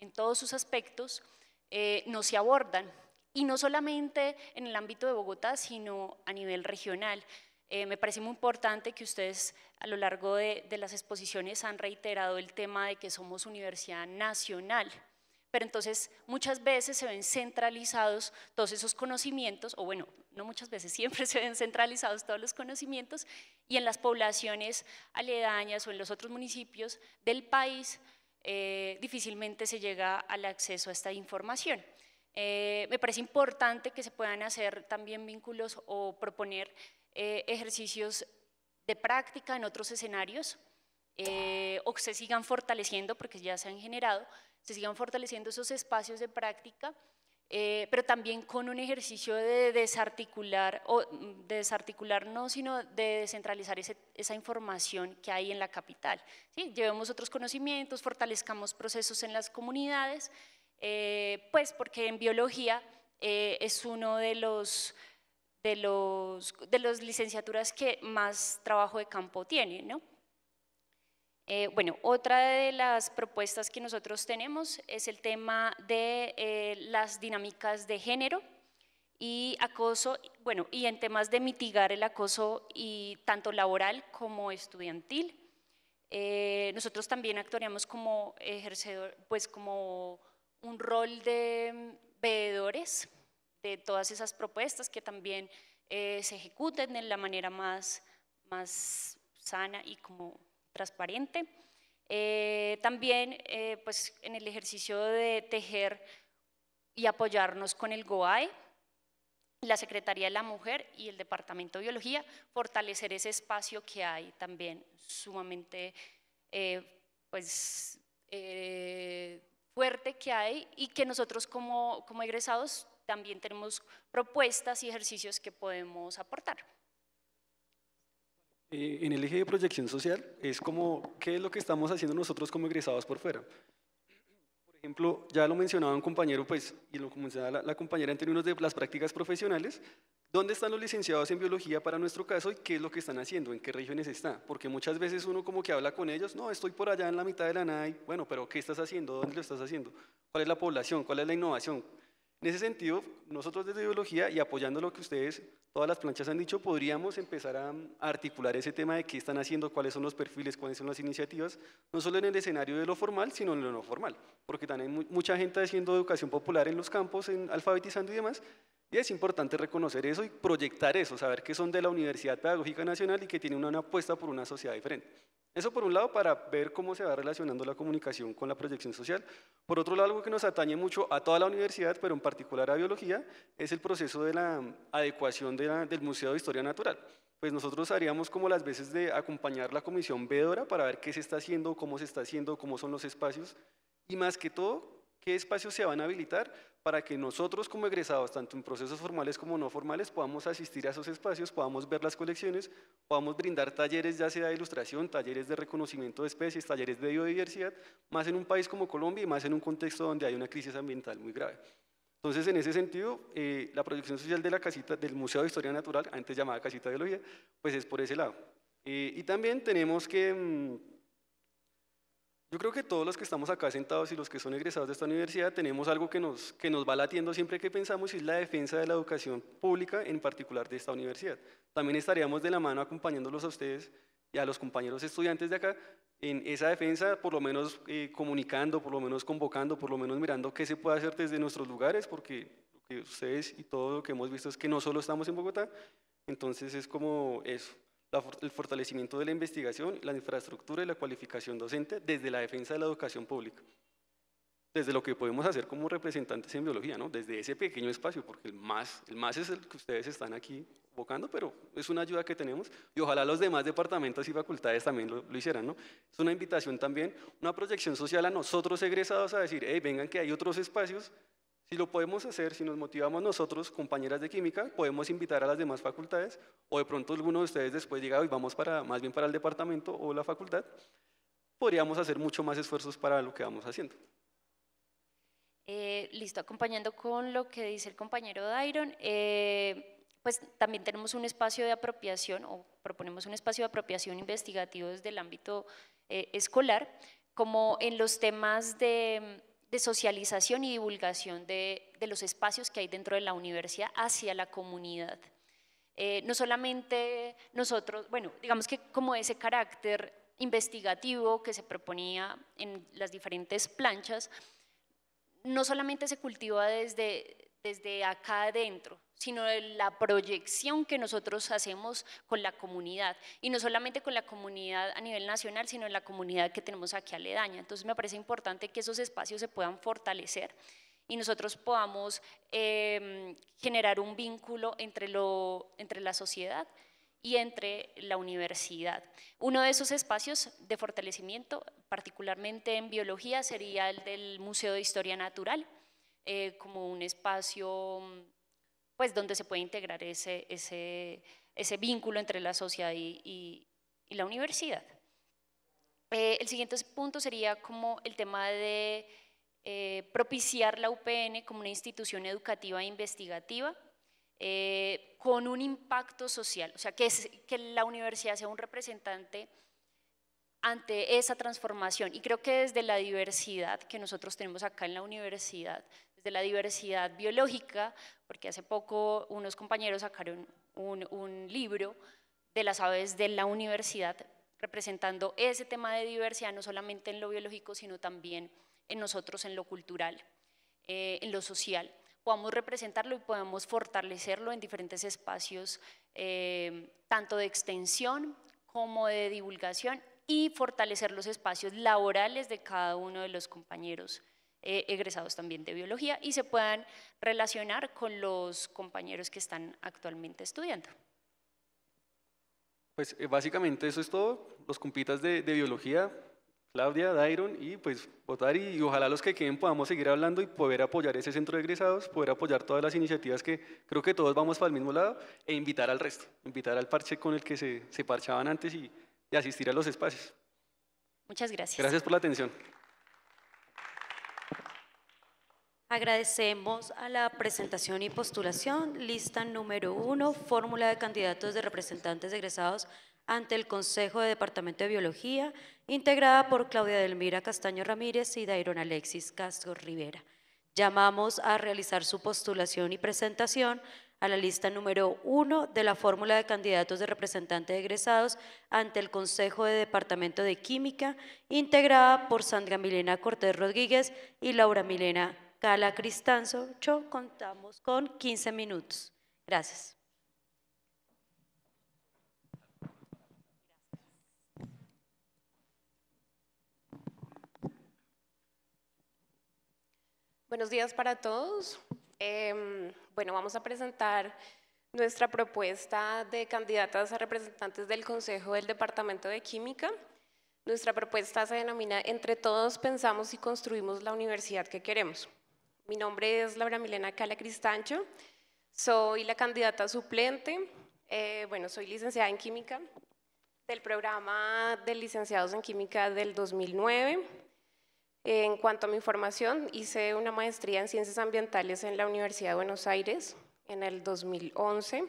en todos sus aspectos, eh, no se abordan. Y no solamente en el ámbito de Bogotá, sino a nivel regional. Eh, me parece muy importante que ustedes a lo largo de, de las exposiciones han reiterado el tema de que somos universidad nacional pero entonces muchas veces se ven centralizados todos esos conocimientos, o bueno, no muchas veces, siempre se ven centralizados todos los conocimientos, y en las poblaciones aledañas o en los otros municipios del país eh, difícilmente se llega al acceso a esta información. Eh, me parece importante que se puedan hacer también vínculos o proponer eh, ejercicios de práctica en otros escenarios, o que se sigan fortaleciendo porque ya se han generado, se sigan fortaleciendo esos espacios de práctica, eh, pero también con un ejercicio de desarticular, o mm, desarticular no, sino de descentralizar esa información que hay en la capital. ¿sí? Llevemos otros conocimientos, fortalezcamos procesos en las comunidades, eh, pues porque en biología eh, es uno de los de los de las licenciaturas que más trabajo de campo tiene, ¿no? Eh, bueno, otra de las propuestas que nosotros tenemos es el tema de eh, las dinámicas de género y acoso, bueno, y en temas de mitigar el acoso y tanto laboral como estudiantil. Eh, nosotros también actuaríamos como ejercedor, pues como un rol de veedores de todas esas propuestas que también se ejecuten de la manera más, más sana y como transparente. Eh, también eh, pues en el ejercicio de tejer y apoyarnos con el GOAE, la Secretaría de la Mujer y el Departamento de Biología, fortalecer ese espacio que hay también sumamente eh, pues, fuerte que hay y que nosotros como egresados también tenemos propuestas y ejercicios que podemos aportar. Eh, en el eje de proyección social es como, ¿qué es lo que estamos haciendo nosotros como egresados por fuera? Por ejemplo, ya lo mencionaba un compañero, pues, y lo mencionaba la, compañera en términos de las prácticas profesionales, ¿Dónde están los licenciados en biología para nuestro caso y qué es lo que están haciendo? ¿En qué regiones está? Porque muchas veces uno como que habla con ellos, no, estoy por allá en la mitad de la nada bueno, pero ¿qué estás haciendo? ¿Dónde lo estás haciendo? ¿Cuál es la población? ¿Cuál es la innovación? En ese sentido, nosotros desde biología y apoyando lo que ustedes, todas las planchas han dicho, podríamos empezar a articular ese tema de qué están haciendo, cuáles son los perfiles, cuáles son las iniciativas, no solo en el escenario de lo formal, sino en lo no formal, porque también mucha gente haciendo educación popular en los campos, en alfabetizando y demás, y es importante reconocer eso y proyectar eso, saber que son de la Universidad Pedagógica Nacional y que tienen una apuesta por una sociedad diferente. Eso por un lado para ver cómo se va relacionando la comunicación con la proyección social. Por otro lado, algo que nos atañe mucho a toda la universidad, pero en particular a biología, es el proceso de la adecuación del Museo de Historia Natural. Pues nosotros haríamos como las veces de acompañar la comisión vedora para ver qué se está haciendo, cómo se está haciendo, cómo son los espacios y más que todo qué espacios se van a habilitar para que nosotros como egresados, tanto en procesos formales como no formales, podamos asistir a esos espacios, podamos ver las colecciones, podamos brindar talleres ya sea de ilustración, talleres de reconocimiento de especies, talleres de biodiversidad, más en un país como Colombia y más en un contexto donde hay una crisis ambiental muy grave. Entonces, en ese sentido, eh, la proyección social de la casita, del Museo de Historia Natural, antes llamada Casita de Biología, pues es por ese lado. Eh, y también tenemos que... Mm, yo creo que todos los que estamos acá sentados y los que son egresados de esta universidad tenemos algo que nos, que nos va latiendo siempre que pensamos y es la defensa de la educación pública, en particular de esta universidad. También estaríamos de la mano acompañándolos a ustedes y a los compañeros estudiantes de acá en esa defensa, por lo menos eh, comunicando, por lo menos convocando, por lo menos mirando qué se puede hacer desde nuestros lugares, porque lo que ustedes y todo lo que hemos visto es que no solo estamos en Bogotá, entonces es como eso el fortalecimiento de la investigación, la infraestructura y la cualificación docente desde la defensa de la educación pública. Desde lo que podemos hacer como representantes en biología, ¿no? desde ese pequeño espacio, porque el más, el más es el que ustedes están aquí evocando, pero es una ayuda que tenemos y ojalá los demás departamentos y facultades también lo, lo hicieran. ¿no? Es una invitación también, una proyección social a nosotros egresados a decir, hey, vengan que hay otros espacios si lo podemos hacer, si nos motivamos nosotros, compañeras de química, podemos invitar a las demás facultades, o de pronto alguno de ustedes después llega y vamos para, más bien para el departamento o la facultad, podríamos hacer mucho más esfuerzos para lo que vamos haciendo. Eh, listo, acompañando con lo que dice el compañero Dairon, eh, pues también tenemos un espacio de apropiación o proponemos un espacio de apropiación investigativo desde el ámbito eh, escolar, como en los temas de socialización y divulgación de, los espacios que hay dentro de la universidad hacia la comunidad. Eh, no solamente nosotros, bueno, digamos que como ese carácter investigativo que se proponía en las diferentes planchas, no solamente se cultiva desde, desde acá adentro, sino de la proyección que nosotros hacemos con la comunidad, y no solamente con la comunidad a nivel nacional, sino en la comunidad que tenemos aquí aledaña. Entonces me parece importante que esos espacios se puedan fortalecer y nosotros podamos em, generar un vínculo entre, lo, entre la sociedad y entre la universidad. Uno de esos espacios de fortalecimiento, particularmente en biología, sería el del Museo de Historia Natural, eh, como un espacio mm, pues, donde se puede integrar ese, vínculo entre la sociedad y, la universidad. Eh, el siguiente punto sería como el tema de eh, propiciar la UPN como una institución educativa e investigativa con un impacto social, o sea, que, que la universidad sea un representante ante esa transformación. Y creo que desde la diversidad que nosotros tenemos acá en la universidad, desde la diversidad biológica, porque hace poco unos compañeros sacaron un, libro de las aves de la universidad representando ese tema de diversidad, no solamente en lo biológico, sino también en nosotros, en lo cultural, eh, en lo social podamos representarlo y podemos fortalecerlo en diferentes espacios, eh, tanto de extensión como de divulgación y fortalecer los espacios laborales de cada uno de los compañeros eh, egresados también de biología y se puedan relacionar con los compañeros que están actualmente estudiando. Pues eh, básicamente eso es todo, los compitas de, de biología, Claudia, Dairon y pues votar y, ojalá los que queden podamos seguir hablando y poder apoyar ese centro de egresados, poder apoyar todas las iniciativas que creo que todos vamos para el mismo lado e invitar al resto, invitar al parche con el que se, se parchaban antes y asistir a los espacios. Muchas gracias. Gracias por la atención. Agradecemos a la presentación y postulación. Lista número uno, fórmula de candidatos de representantes egresados ante el Consejo de Departamento de Biología, integrada por Claudia Delmira Castaño Ramírez y Dairon Alexis Castro Rivera. Llamamos a realizar su postulación y presentación a la lista número uno de la fórmula de candidatos de representantes egresados ante el Consejo de Departamento de Química, integrada por Sandra Milena Cortés Rodríguez y Laura Milena Cala Cristanzo. contamos con 15 minutos. Gracias. Buenos días para todos. Em, bueno, vamos a presentar nuestra propuesta de candidatas a representantes del Consejo del Departamento de Química. Nuestra propuesta se denomina Entre todos pensamos y construimos la universidad que queremos. Mi nombre es Laura Milena Cala Cristancho, soy la candidata suplente, eh, bueno, soy licenciada en Química del programa de licenciados en Química del 2009. En cuanto a mi formación, hice una maestría en ciencias ambientales en la Universidad de Buenos Aires en el 2011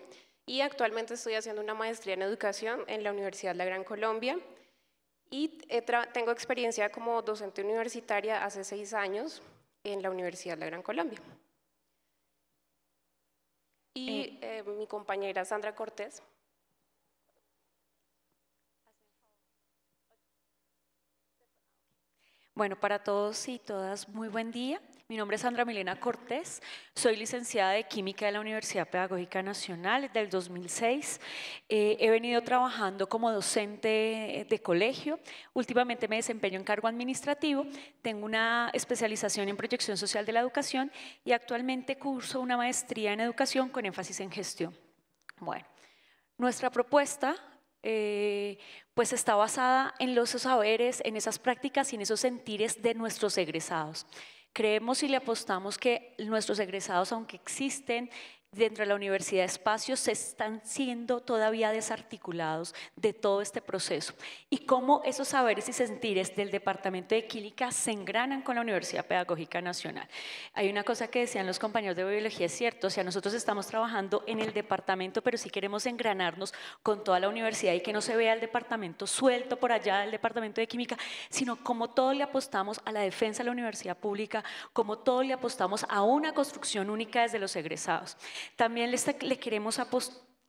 y actualmente estoy haciendo una maestría en educación en la Universidad de la Gran Colombia y tengo experiencia como docente universitaria hace seis años en la Universidad de la Gran Colombia. Y eh. Eh, mi compañera Sandra Cortés Bueno, para todos y todas, muy buen día. Mi nombre es Sandra Milena Cortés, soy licenciada de Química de la Universidad Pedagógica Nacional del 2006. Eh, he venido trabajando como docente eh, de colegio, últimamente me desempeño en cargo administrativo, tengo una especialización en proyección social de la educación y actualmente curso una maestría en educación con énfasis en gestión. Bueno, nuestra propuesta eh, pues está basada en los saberes, en esas prácticas y en esos sentires de nuestros egresados. Creemos y le apostamos que nuestros egresados, aunque existen dentro de la universidad de espacios se están siendo todavía desarticulados de todo este proceso y cómo esos saberes y sentires del departamento de química se engranan con la Universidad Pedagógica Nacional. Hay una cosa que decían los compañeros de biología, es cierto, o sea, nosotros estamos trabajando en el departamento, pero sí queremos engranarnos con toda la universidad y que no se vea el departamento suelto por allá del departamento de química, sino como todo le apostamos a la defensa de la universidad pública, como todo le apostamos a una construcción única desde los egresados. También le queremos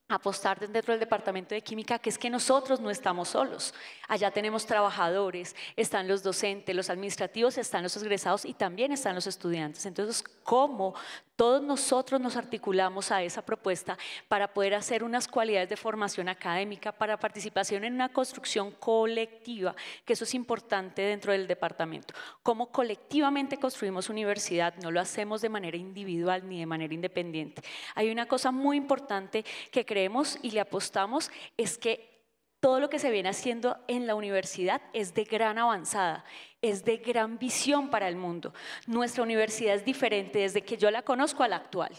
apostar dentro del Departamento de Química, que es que nosotros no estamos solos. Allá tenemos trabajadores, están los docentes, los administrativos, están los egresados y también están los estudiantes. Entonces, ¿cómo todos nosotros nos articulamos a esa propuesta para poder hacer unas cualidades de formación académica, para participación en una construcción colectiva, que eso es importante dentro del departamento. Cómo colectivamente construimos universidad, no lo hacemos de manera individual ni de manera independiente. Hay una cosa muy importante que creemos y le apostamos, es que todo lo que se viene haciendo en la universidad es de gran avanzada, es de gran visión para el mundo. Nuestra universidad es diferente desde que yo la conozco a la actual.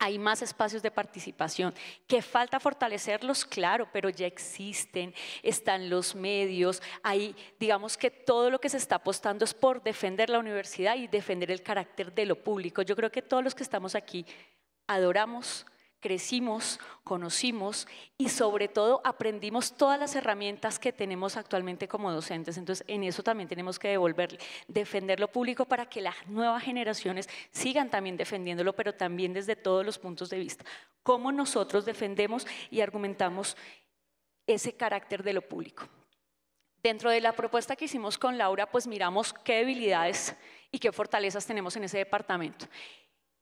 Hay más espacios de participación. ¿Que falta fortalecerlos? Claro, pero ya existen, están los medios, hay, digamos que todo lo que se está apostando es por defender la universidad y defender el carácter de lo público. Yo creo que todos los que estamos aquí adoramos, crecimos, conocimos y sobre todo aprendimos todas las herramientas que tenemos actualmente como docentes. Entonces, en eso también tenemos que devolverle, defender lo público para que las nuevas generaciones sigan también defendiéndolo, pero también desde todos los puntos de vista. Cómo nosotros defendemos y argumentamos ese carácter de lo público. Dentro de la propuesta que hicimos con Laura, pues miramos qué debilidades y qué fortalezas tenemos en ese departamento.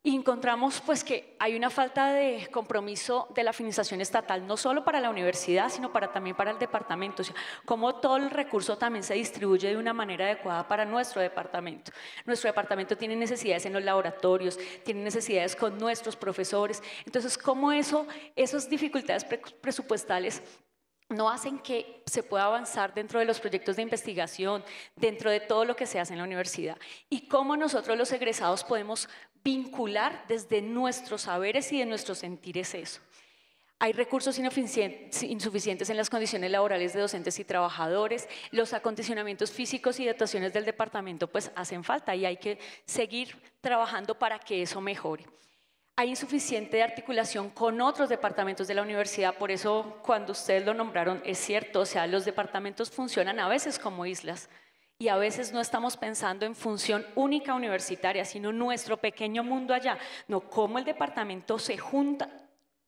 Y encontramos pues que hay una falta de compromiso de la financiación estatal, no solo para la universidad, sino también para el departamento. O sea, cómo todo el recurso también se distribuye de una manera adecuada para nuestro departamento. Nuestro departamento tiene necesidades en los laboratorios, tiene necesidades con nuestros profesores. Entonces, cómo eso, esas dificultades presupuestales no hacen que se pueda avanzar dentro de los proyectos de investigación, dentro de todo lo que se hace en la universidad. Y cómo nosotros los egresados podemos vincular desde nuestros saberes y de nuestros sentires eso. Hay recursos insuficientes en las condiciones laborales de docentes y trabajadores, los acondicionamientos físicos y dotaciones del departamento pues hacen falta y hay que seguir trabajando para que eso mejore hay insuficiente articulación con otros departamentos de la universidad, por eso cuando ustedes lo nombraron es cierto, o sea, los departamentos funcionan a veces como islas y a veces no estamos pensando en función única universitaria, sino nuestro pequeño mundo allá, no cómo el departamento se junta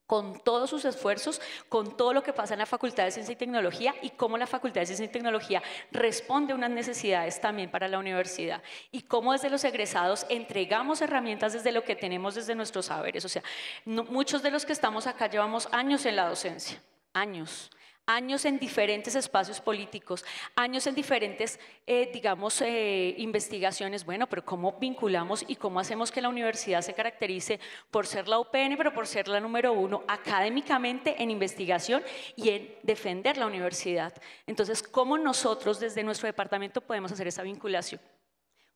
con todos sus esfuerzos, con todo lo que pasa en la Facultad de Ciencia y Tecnología y cómo la Facultad de Ciencia y Tecnología responde a unas necesidades también para la universidad y cómo desde los egresados entregamos herramientas desde lo que tenemos desde nuestros saberes. O sea, muchos de los que estamos acá llevamos años en la docencia, años años en diferentes espacios políticos, años en diferentes, eh, digamos, eh, investigaciones. Bueno, pero ¿cómo vinculamos y cómo hacemos que la universidad se caracterice por ser la UPN, pero por ser la número uno académicamente en investigación y en defender la universidad? Entonces, ¿cómo nosotros desde nuestro departamento podemos hacer esa vinculación?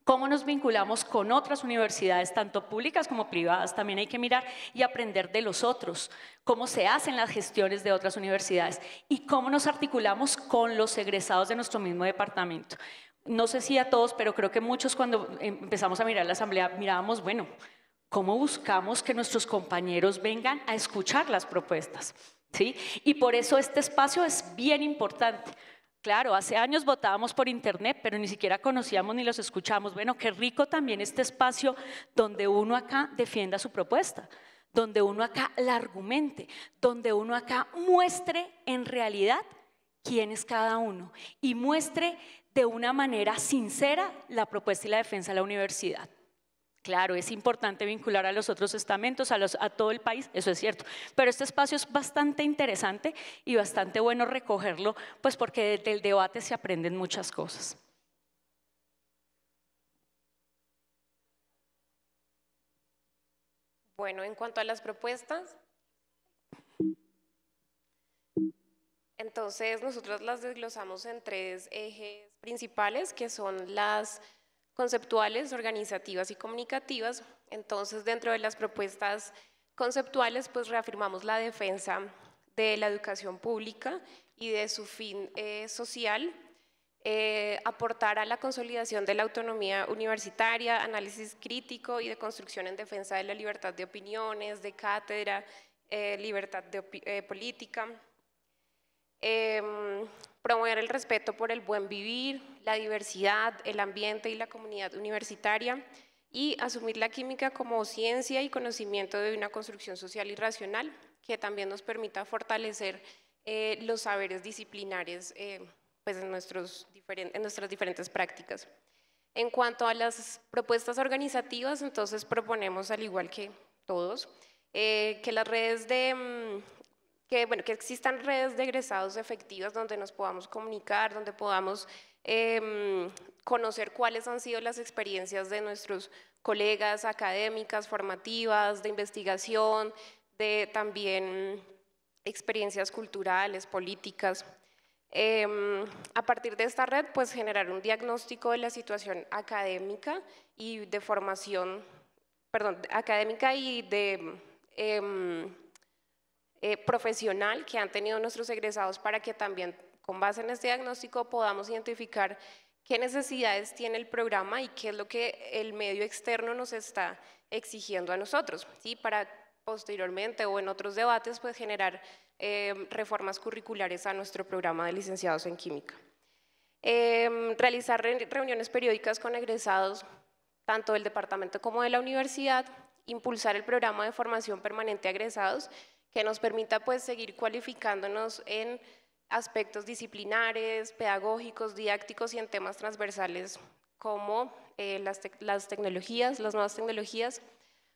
cómo nos vinculamos con otras universidades, tanto públicas como privadas. También hay que mirar y aprender de los otros, cómo se hacen las gestiones de otras universidades y cómo nos articulamos con los egresados de nuestro mismo departamento. No sé si a todos, pero creo que muchos cuando empezamos a mirar la asamblea mirábamos, bueno, ¿cómo buscamos que nuestros compañeros vengan a escuchar las propuestas? ¿Sí? Y por eso este espacio es bien importante Claro, hace años votábamos por internet, pero ni siquiera conocíamos ni los escuchamos. Bueno, qué rico también este espacio donde uno acá defienda su propuesta, donde uno acá la argumente, donde uno acá muestre en realidad quién es cada uno y muestre de una manera sincera la propuesta y la defensa de la universidad. Claro, es importante vincular a los otros estamentos, a, todo el país, eso es cierto. Pero este espacio es bastante interesante y bastante bueno recogerlo, pues porque desde el debate se aprenden muchas cosas. Bueno, en cuanto a las propuestas, entonces nosotros las desglosamos en tres ejes principales, que son las conceptuales, organizativas y comunicativas. Entonces, dentro de las propuestas conceptuales, pues reafirmamos la defensa de la educación pública y de su fin eh, social, eh, aportar a la consolidación de la autonomía universitaria, análisis crítico y de construcción en defensa de la libertad de opiniones, de cátedra, eh, libertad de política, em, promover el respeto por el buen vivir, la diversidad, el ambiente y la comunidad universitaria, y asumir la química como ciencia y conocimiento de una construcción social y racional que también nos permita fortalecer eh, los saberes disciplinares eh, pues en, nuestros en nuestras diferentes prácticas. En cuanto a las propuestas organizativas, entonces proponemos, al igual que todos, eh, que las redes de mm, que, existan redes de egresados efectivas donde nos podamos comunicar, donde podamos em, conocer cuáles han sido las experiencias de nuestros colegas académicas, formativas, de investigación, de también experiencias culturales, políticas. Em, a partir de esta red, pues generar un diagnóstico de la situación académica y de formación, perdón, académica y de... Em, eh, profesional que han tenido nuestros egresados para que también con base en este diagnóstico podamos identificar qué necesidades tiene el programa y qué es lo que el medio externo nos está exigiendo a nosotros, y para posteriormente o en otros debates pues generar eh, reformas curriculares a nuestro programa de licenciados en química. Em, realizar reuniones periódicas con egresados tanto del departamento como de la universidad, impulsar el programa de formación permanente a egresados que nos permita pues seguir cualificándonos en aspectos disciplinares, pedagógicos, didácticos y en temas transversales como eh, las, las tecnologías, las nuevas tecnologías,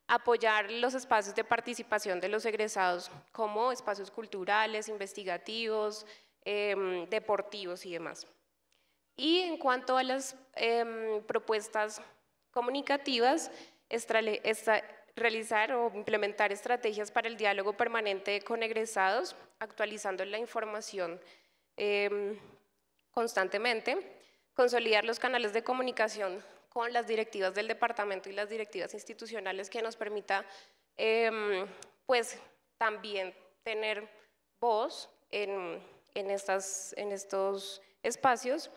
apoyar los espacios de participación de los egresados como espacios culturales, investigativos, em, deportivos y demás. Y en cuanto a las em, propuestas comunicativas, esta realizar o implementar estrategias para el diálogo permanente con egresados, actualizando la información em, constantemente, consolidar los canales de comunicación con las directivas del departamento y las directivas institucionales que nos permita em, pues también tener voz en estos espacios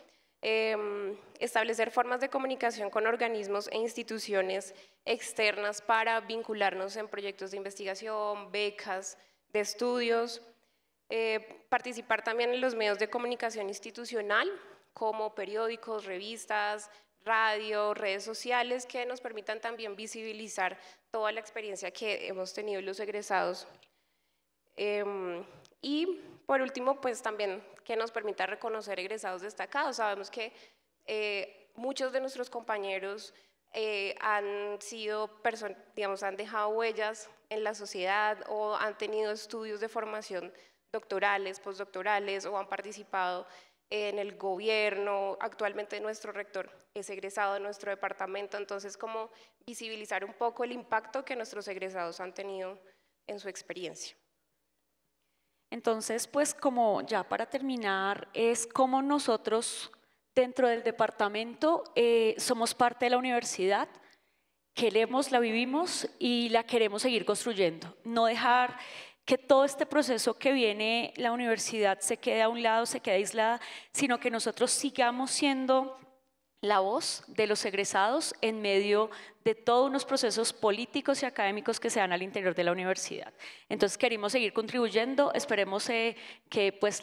Em, establecer formas de comunicación con organismos e instituciones externas para vincularnos en proyectos de investigación, becas, de estudios, eh, participar también en los medios de comunicación institucional, como periódicos, revistas, radio, redes sociales, que nos permitan también visibilizar toda la experiencia que hemos tenido los egresados. Em, y por último, pues también que nos permita reconocer egresados destacados. Sabemos que eh, muchos de nuestros compañeros eh, han sido, digamos, han dejado huellas en la sociedad o han tenido estudios de formación doctorales, postdoctorales o han participado en el gobierno. Actualmente nuestro rector es egresado de nuestro departamento, entonces como visibilizar un poco el impacto que nuestros egresados han tenido en su experiencia. Entonces, pues como ya para terminar, es como nosotros dentro del departamento eh, somos parte de la universidad, queremos, la vivimos y la queremos seguir construyendo. No dejar que todo este proceso que viene la universidad se quede a un lado, se quede aislada, sino que nosotros sigamos siendo la voz de los egresados en medio de todos los procesos políticos y académicos que se dan al interior de la universidad. Entonces queremos seguir contribuyendo, esperemos eh, que pues,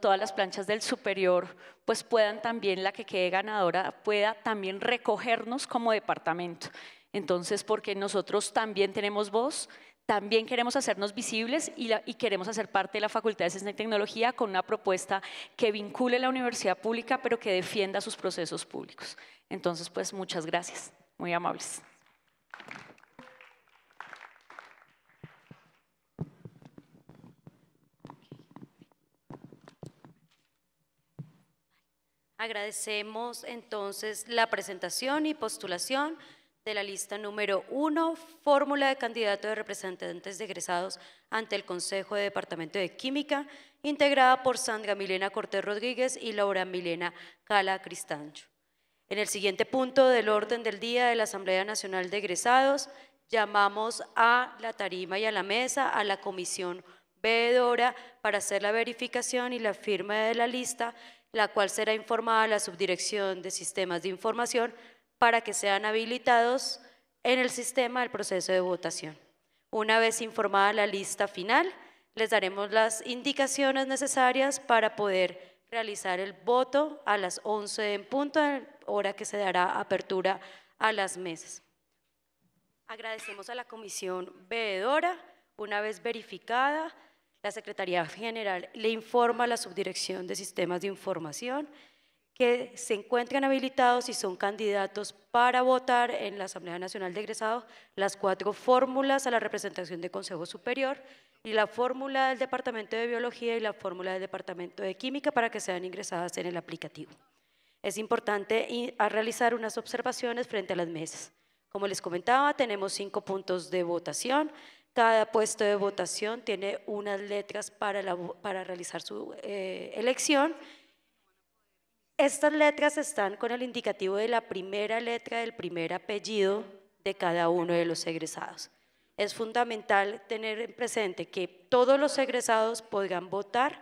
todas las planchas del superior pues, puedan también, la que quede ganadora, pueda también recogernos como departamento. Entonces, porque nosotros también tenemos voz, también queremos hacernos visibles y, queremos hacer parte de la Facultad de Ciencia y Tecnología con una propuesta que vincule la universidad pública, pero que defienda sus procesos públicos. Entonces, pues muchas gracias. Muy amables. Agradecemos entonces la presentación y postulación de la lista número 1, fórmula de candidato de representantes de egresados ante el Consejo de Departamento de Química, integrada por Sandra Milena Cortés Rodríguez y Laura Milena Cala Cristancho. En el siguiente punto del orden del día de la Asamblea Nacional de Egresados, llamamos a la tarima y a la mesa a la comisión veedora para hacer la verificación y la firma de la lista, la cual será informada a la Subdirección de Sistemas de Información para que sean habilitados en el sistema del proceso de votación. Una vez informada la lista final, les daremos las indicaciones necesarias para poder realizar el voto a las 11 en punto, hora que se dará apertura a las mesas. Agradecemos a la comisión veedora, una vez verificada, la Secretaría General le informa a la Subdirección de Sistemas de Información que se encuentran habilitados y son candidatos para votar en la Asamblea Nacional de Egresados las cuatro fórmulas a la representación del Consejo Superior y la fórmula del Departamento de Biología y la fórmula del Departamento de Química para que sean ingresadas en el aplicativo. Es importante a realizar unas observaciones frente a las mesas. Como les comentaba, tenemos cinco puntos de votación. Cada puesto de votación tiene unas letras para, realizar su eh, elección estas letras están con el indicativo de la primera letra del primer apellido de cada uno de los egresados. Es fundamental tener en presente que todos los egresados puedan votar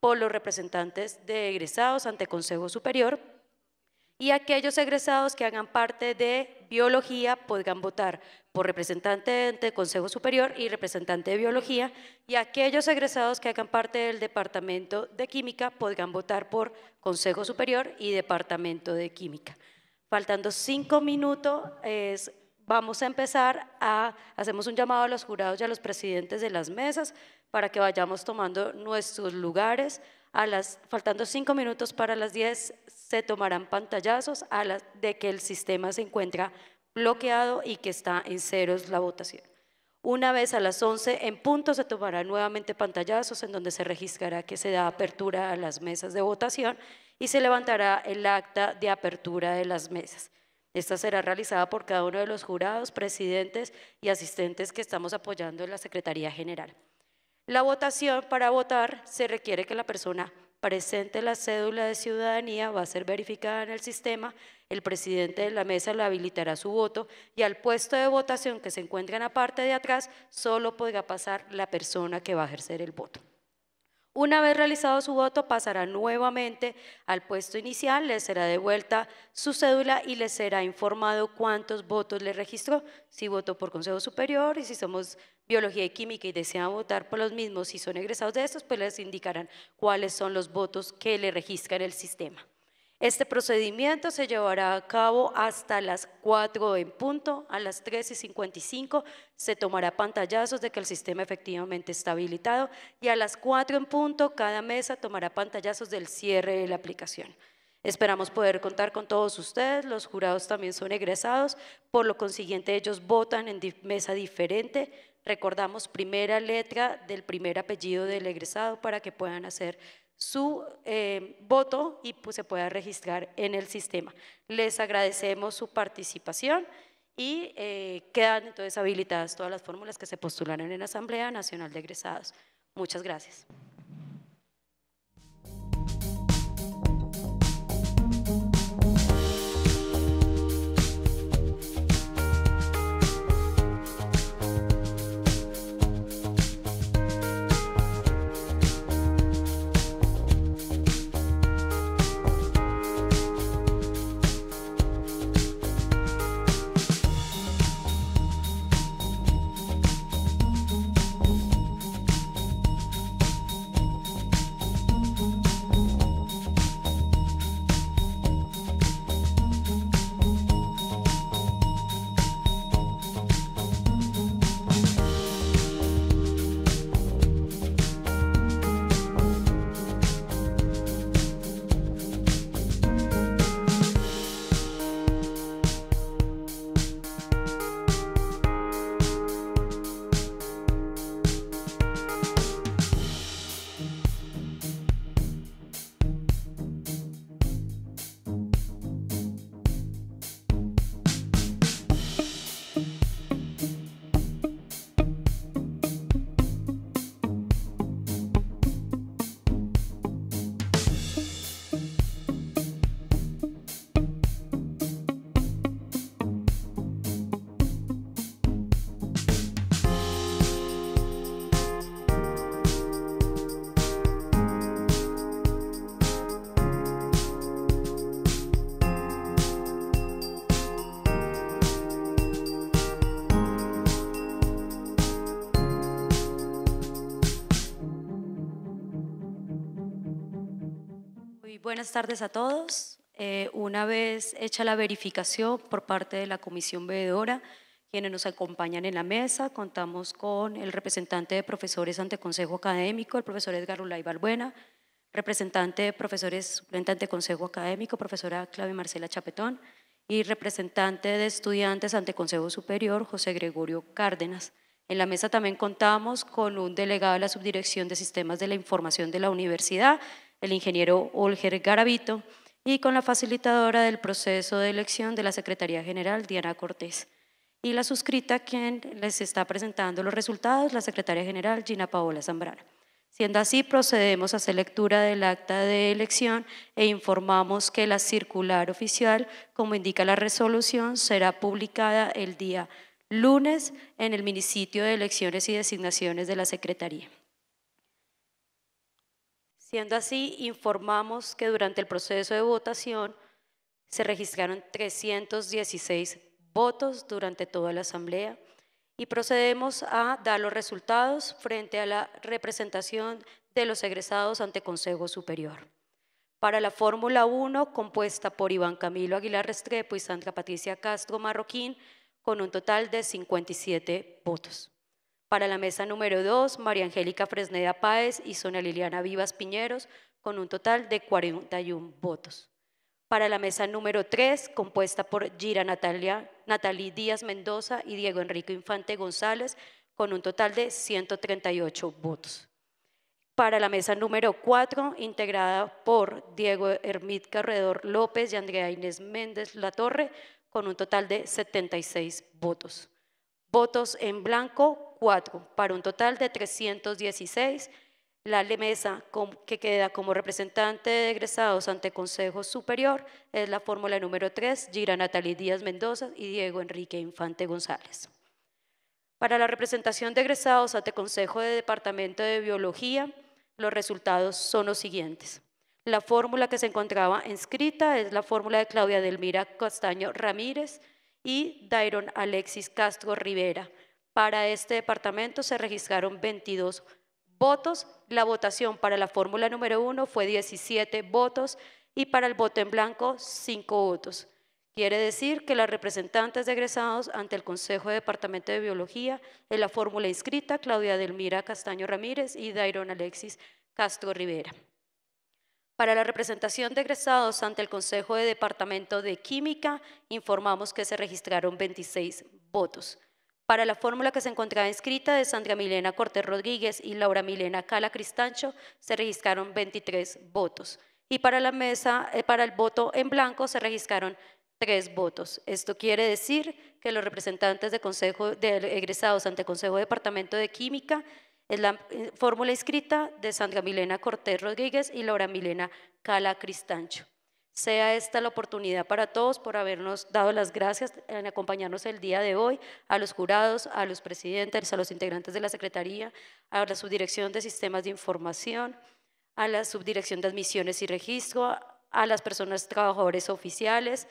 por los representantes de egresados ante Consejo Superior y aquellos egresados que hagan parte de biología podrán votar por representante de Consejo Superior y representante de biología y aquellos egresados que hagan parte del Departamento de Química podrán votar por Consejo Superior y Departamento de Química. Faltando cinco minutos, vamos a empezar a, hacemos un llamado a los jurados y a los presidentes de las mesas para que vayamos tomando nuestros lugares. A las, faltando cinco minutos para las diez, se tomarán pantallazos a de que el sistema se encuentra bloqueado y que está en ceros la votación. Una vez a las 11 en punto se tomarán nuevamente pantallazos en donde se registrará que se da apertura a las mesas de votación y se levantará el acta de apertura de las mesas. Esta será realizada por cada uno de los jurados, presidentes y asistentes que estamos apoyando en la Secretaría General. La votación, para votar, se requiere que la persona presente la cédula de ciudadanía, va a ser verificada en el sistema, el presidente de la mesa le habilitará su voto y al puesto de votación que se encuentra en la parte de atrás solo podrá pasar la persona que va a ejercer el voto. Una vez realizado su voto, pasará nuevamente al puesto inicial, le será devuelta su cédula y le será informado cuántos votos le registró, si votó por Consejo Superior y si somos biología y química y desean votar por los mismos, si son egresados de estos, pues les indicarán cuáles son los votos que le registran el sistema. Este procedimiento se llevará a cabo hasta las 4 en punto. A las 3 y 55 se tomará pantallazos de que el sistema efectivamente está habilitado y a las 4 en punto cada mesa tomará pantallazos del cierre de la aplicación. Esperamos poder contar con todos ustedes, los jurados también son egresados, por lo consiguiente ellos votan en mesa diferente. Recordamos primera letra del primer apellido del egresado para que puedan hacer su eh, voto y pues, se pueda registrar en el sistema. Les agradecemos su participación y eh, quedan entonces habilitadas todas las fórmulas que se postularon en la Asamblea Nacional de Egresados. Muchas gracias. buenas tardes a todos. Eh, una vez hecha la verificación por parte de la Comisión Veedora, quienes nos acompañan en la mesa, contamos con el representante de profesores ante Consejo Académico, el profesor Edgar Ulay Balbuena, representante de profesores suplente ante Consejo Académico, profesora Clave Marcela Chapetón, y representante de estudiantes ante Consejo Superior, José Gregorio Cárdenas. En la mesa también contamos con un delegado de la Subdirección de Sistemas de la Información de la Universidad, el ingeniero Olger Garavito, y con la facilitadora del proceso de elección de la Secretaría General, Diana Cortés. Y la suscrita, quien les está presentando los resultados, la Secretaria General, Gina Paola Zambrana. Siendo así, procedemos a hacer lectura del acta de elección e informamos que la circular oficial, como indica la resolución, será publicada el día lunes en el Minisitio de Elecciones y Designaciones de la Secretaría. Siendo así, informamos que durante el proceso de votación se registraron 316 votos durante toda la Asamblea y procedemos a dar los resultados frente a la representación de los egresados ante Consejo Superior. Para la Fórmula 1, compuesta por Iván Camilo Aguilar Restrepo y Sandra Patricia Castro Marroquín, con un total de 57 votos. Para la mesa número 2, María Angélica Fresneda Páez y Sonia Liliana Vivas Piñeros, con un total de 41 votos. Para la mesa número 3, compuesta por Gira Natalia, Natalí Díaz Mendoza y Diego Enrique Infante González, con un total de 138 votos. Para la mesa número 4, integrada por Diego Hermit Carredor López y Andrea Inés Méndez Latorre, con un total de 76 votos. Votos en blanco, 4, para un total de 316. La mesa que queda como representante de egresados ante Consejo Superior es la fórmula número 3, Gira Natalie Díaz Mendoza y Diego Enrique Infante González. Para la representación de egresados ante Consejo de Departamento de Biología, los resultados son los siguientes. La fórmula que se encontraba inscrita es la fórmula de Claudia Delmira Castaño Ramírez y Dairon Alexis Castro Rivera. Para este departamento se registraron 22 votos. La votación para la fórmula número 1 fue 17 votos y para el voto en blanco 5 votos. Quiere decir que las representantes de egresados ante el Consejo de Departamento de Biología en la fórmula inscrita, Claudia Delmira Castaño Ramírez y Dairon Alexis Castro Rivera. Para la representación de egresados ante el Consejo de Departamento de Química, informamos que se registraron 26 votos. Para la fórmula que se encontraba inscrita de Sandra Milena Cortés Rodríguez y Laura Milena Cala Cristancho se registraron 23 votos y para la mesa, eh, para el voto en blanco se registraron tres votos. Esto quiere decir que los representantes de consejo de egresados ante Consejo de Departamento de Química es la eh, fórmula inscrita de Sandra Milena Cortés Rodríguez y Laura Milena Cala Cristancho. Sea esta la oportunidad para todos por habernos dado las gracias en acompañarnos el día de hoy, a los jurados, a los presidentes, a los integrantes de la Secretaría, a la Subdirección de Sistemas de Información, a la Subdirección de Admisiones y Registro, a las personas trabajadores oficiales,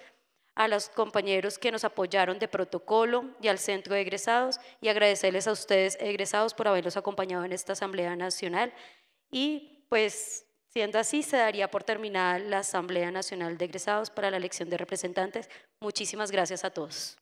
a los compañeros que nos apoyaron de protocolo y al centro de egresados y agradecerles a ustedes egresados por habernos acompañado en esta Asamblea Nacional y pues Siendo así, se daría por terminada la Asamblea Nacional de Egresados para la elección de representantes. Muchísimas gracias a todos.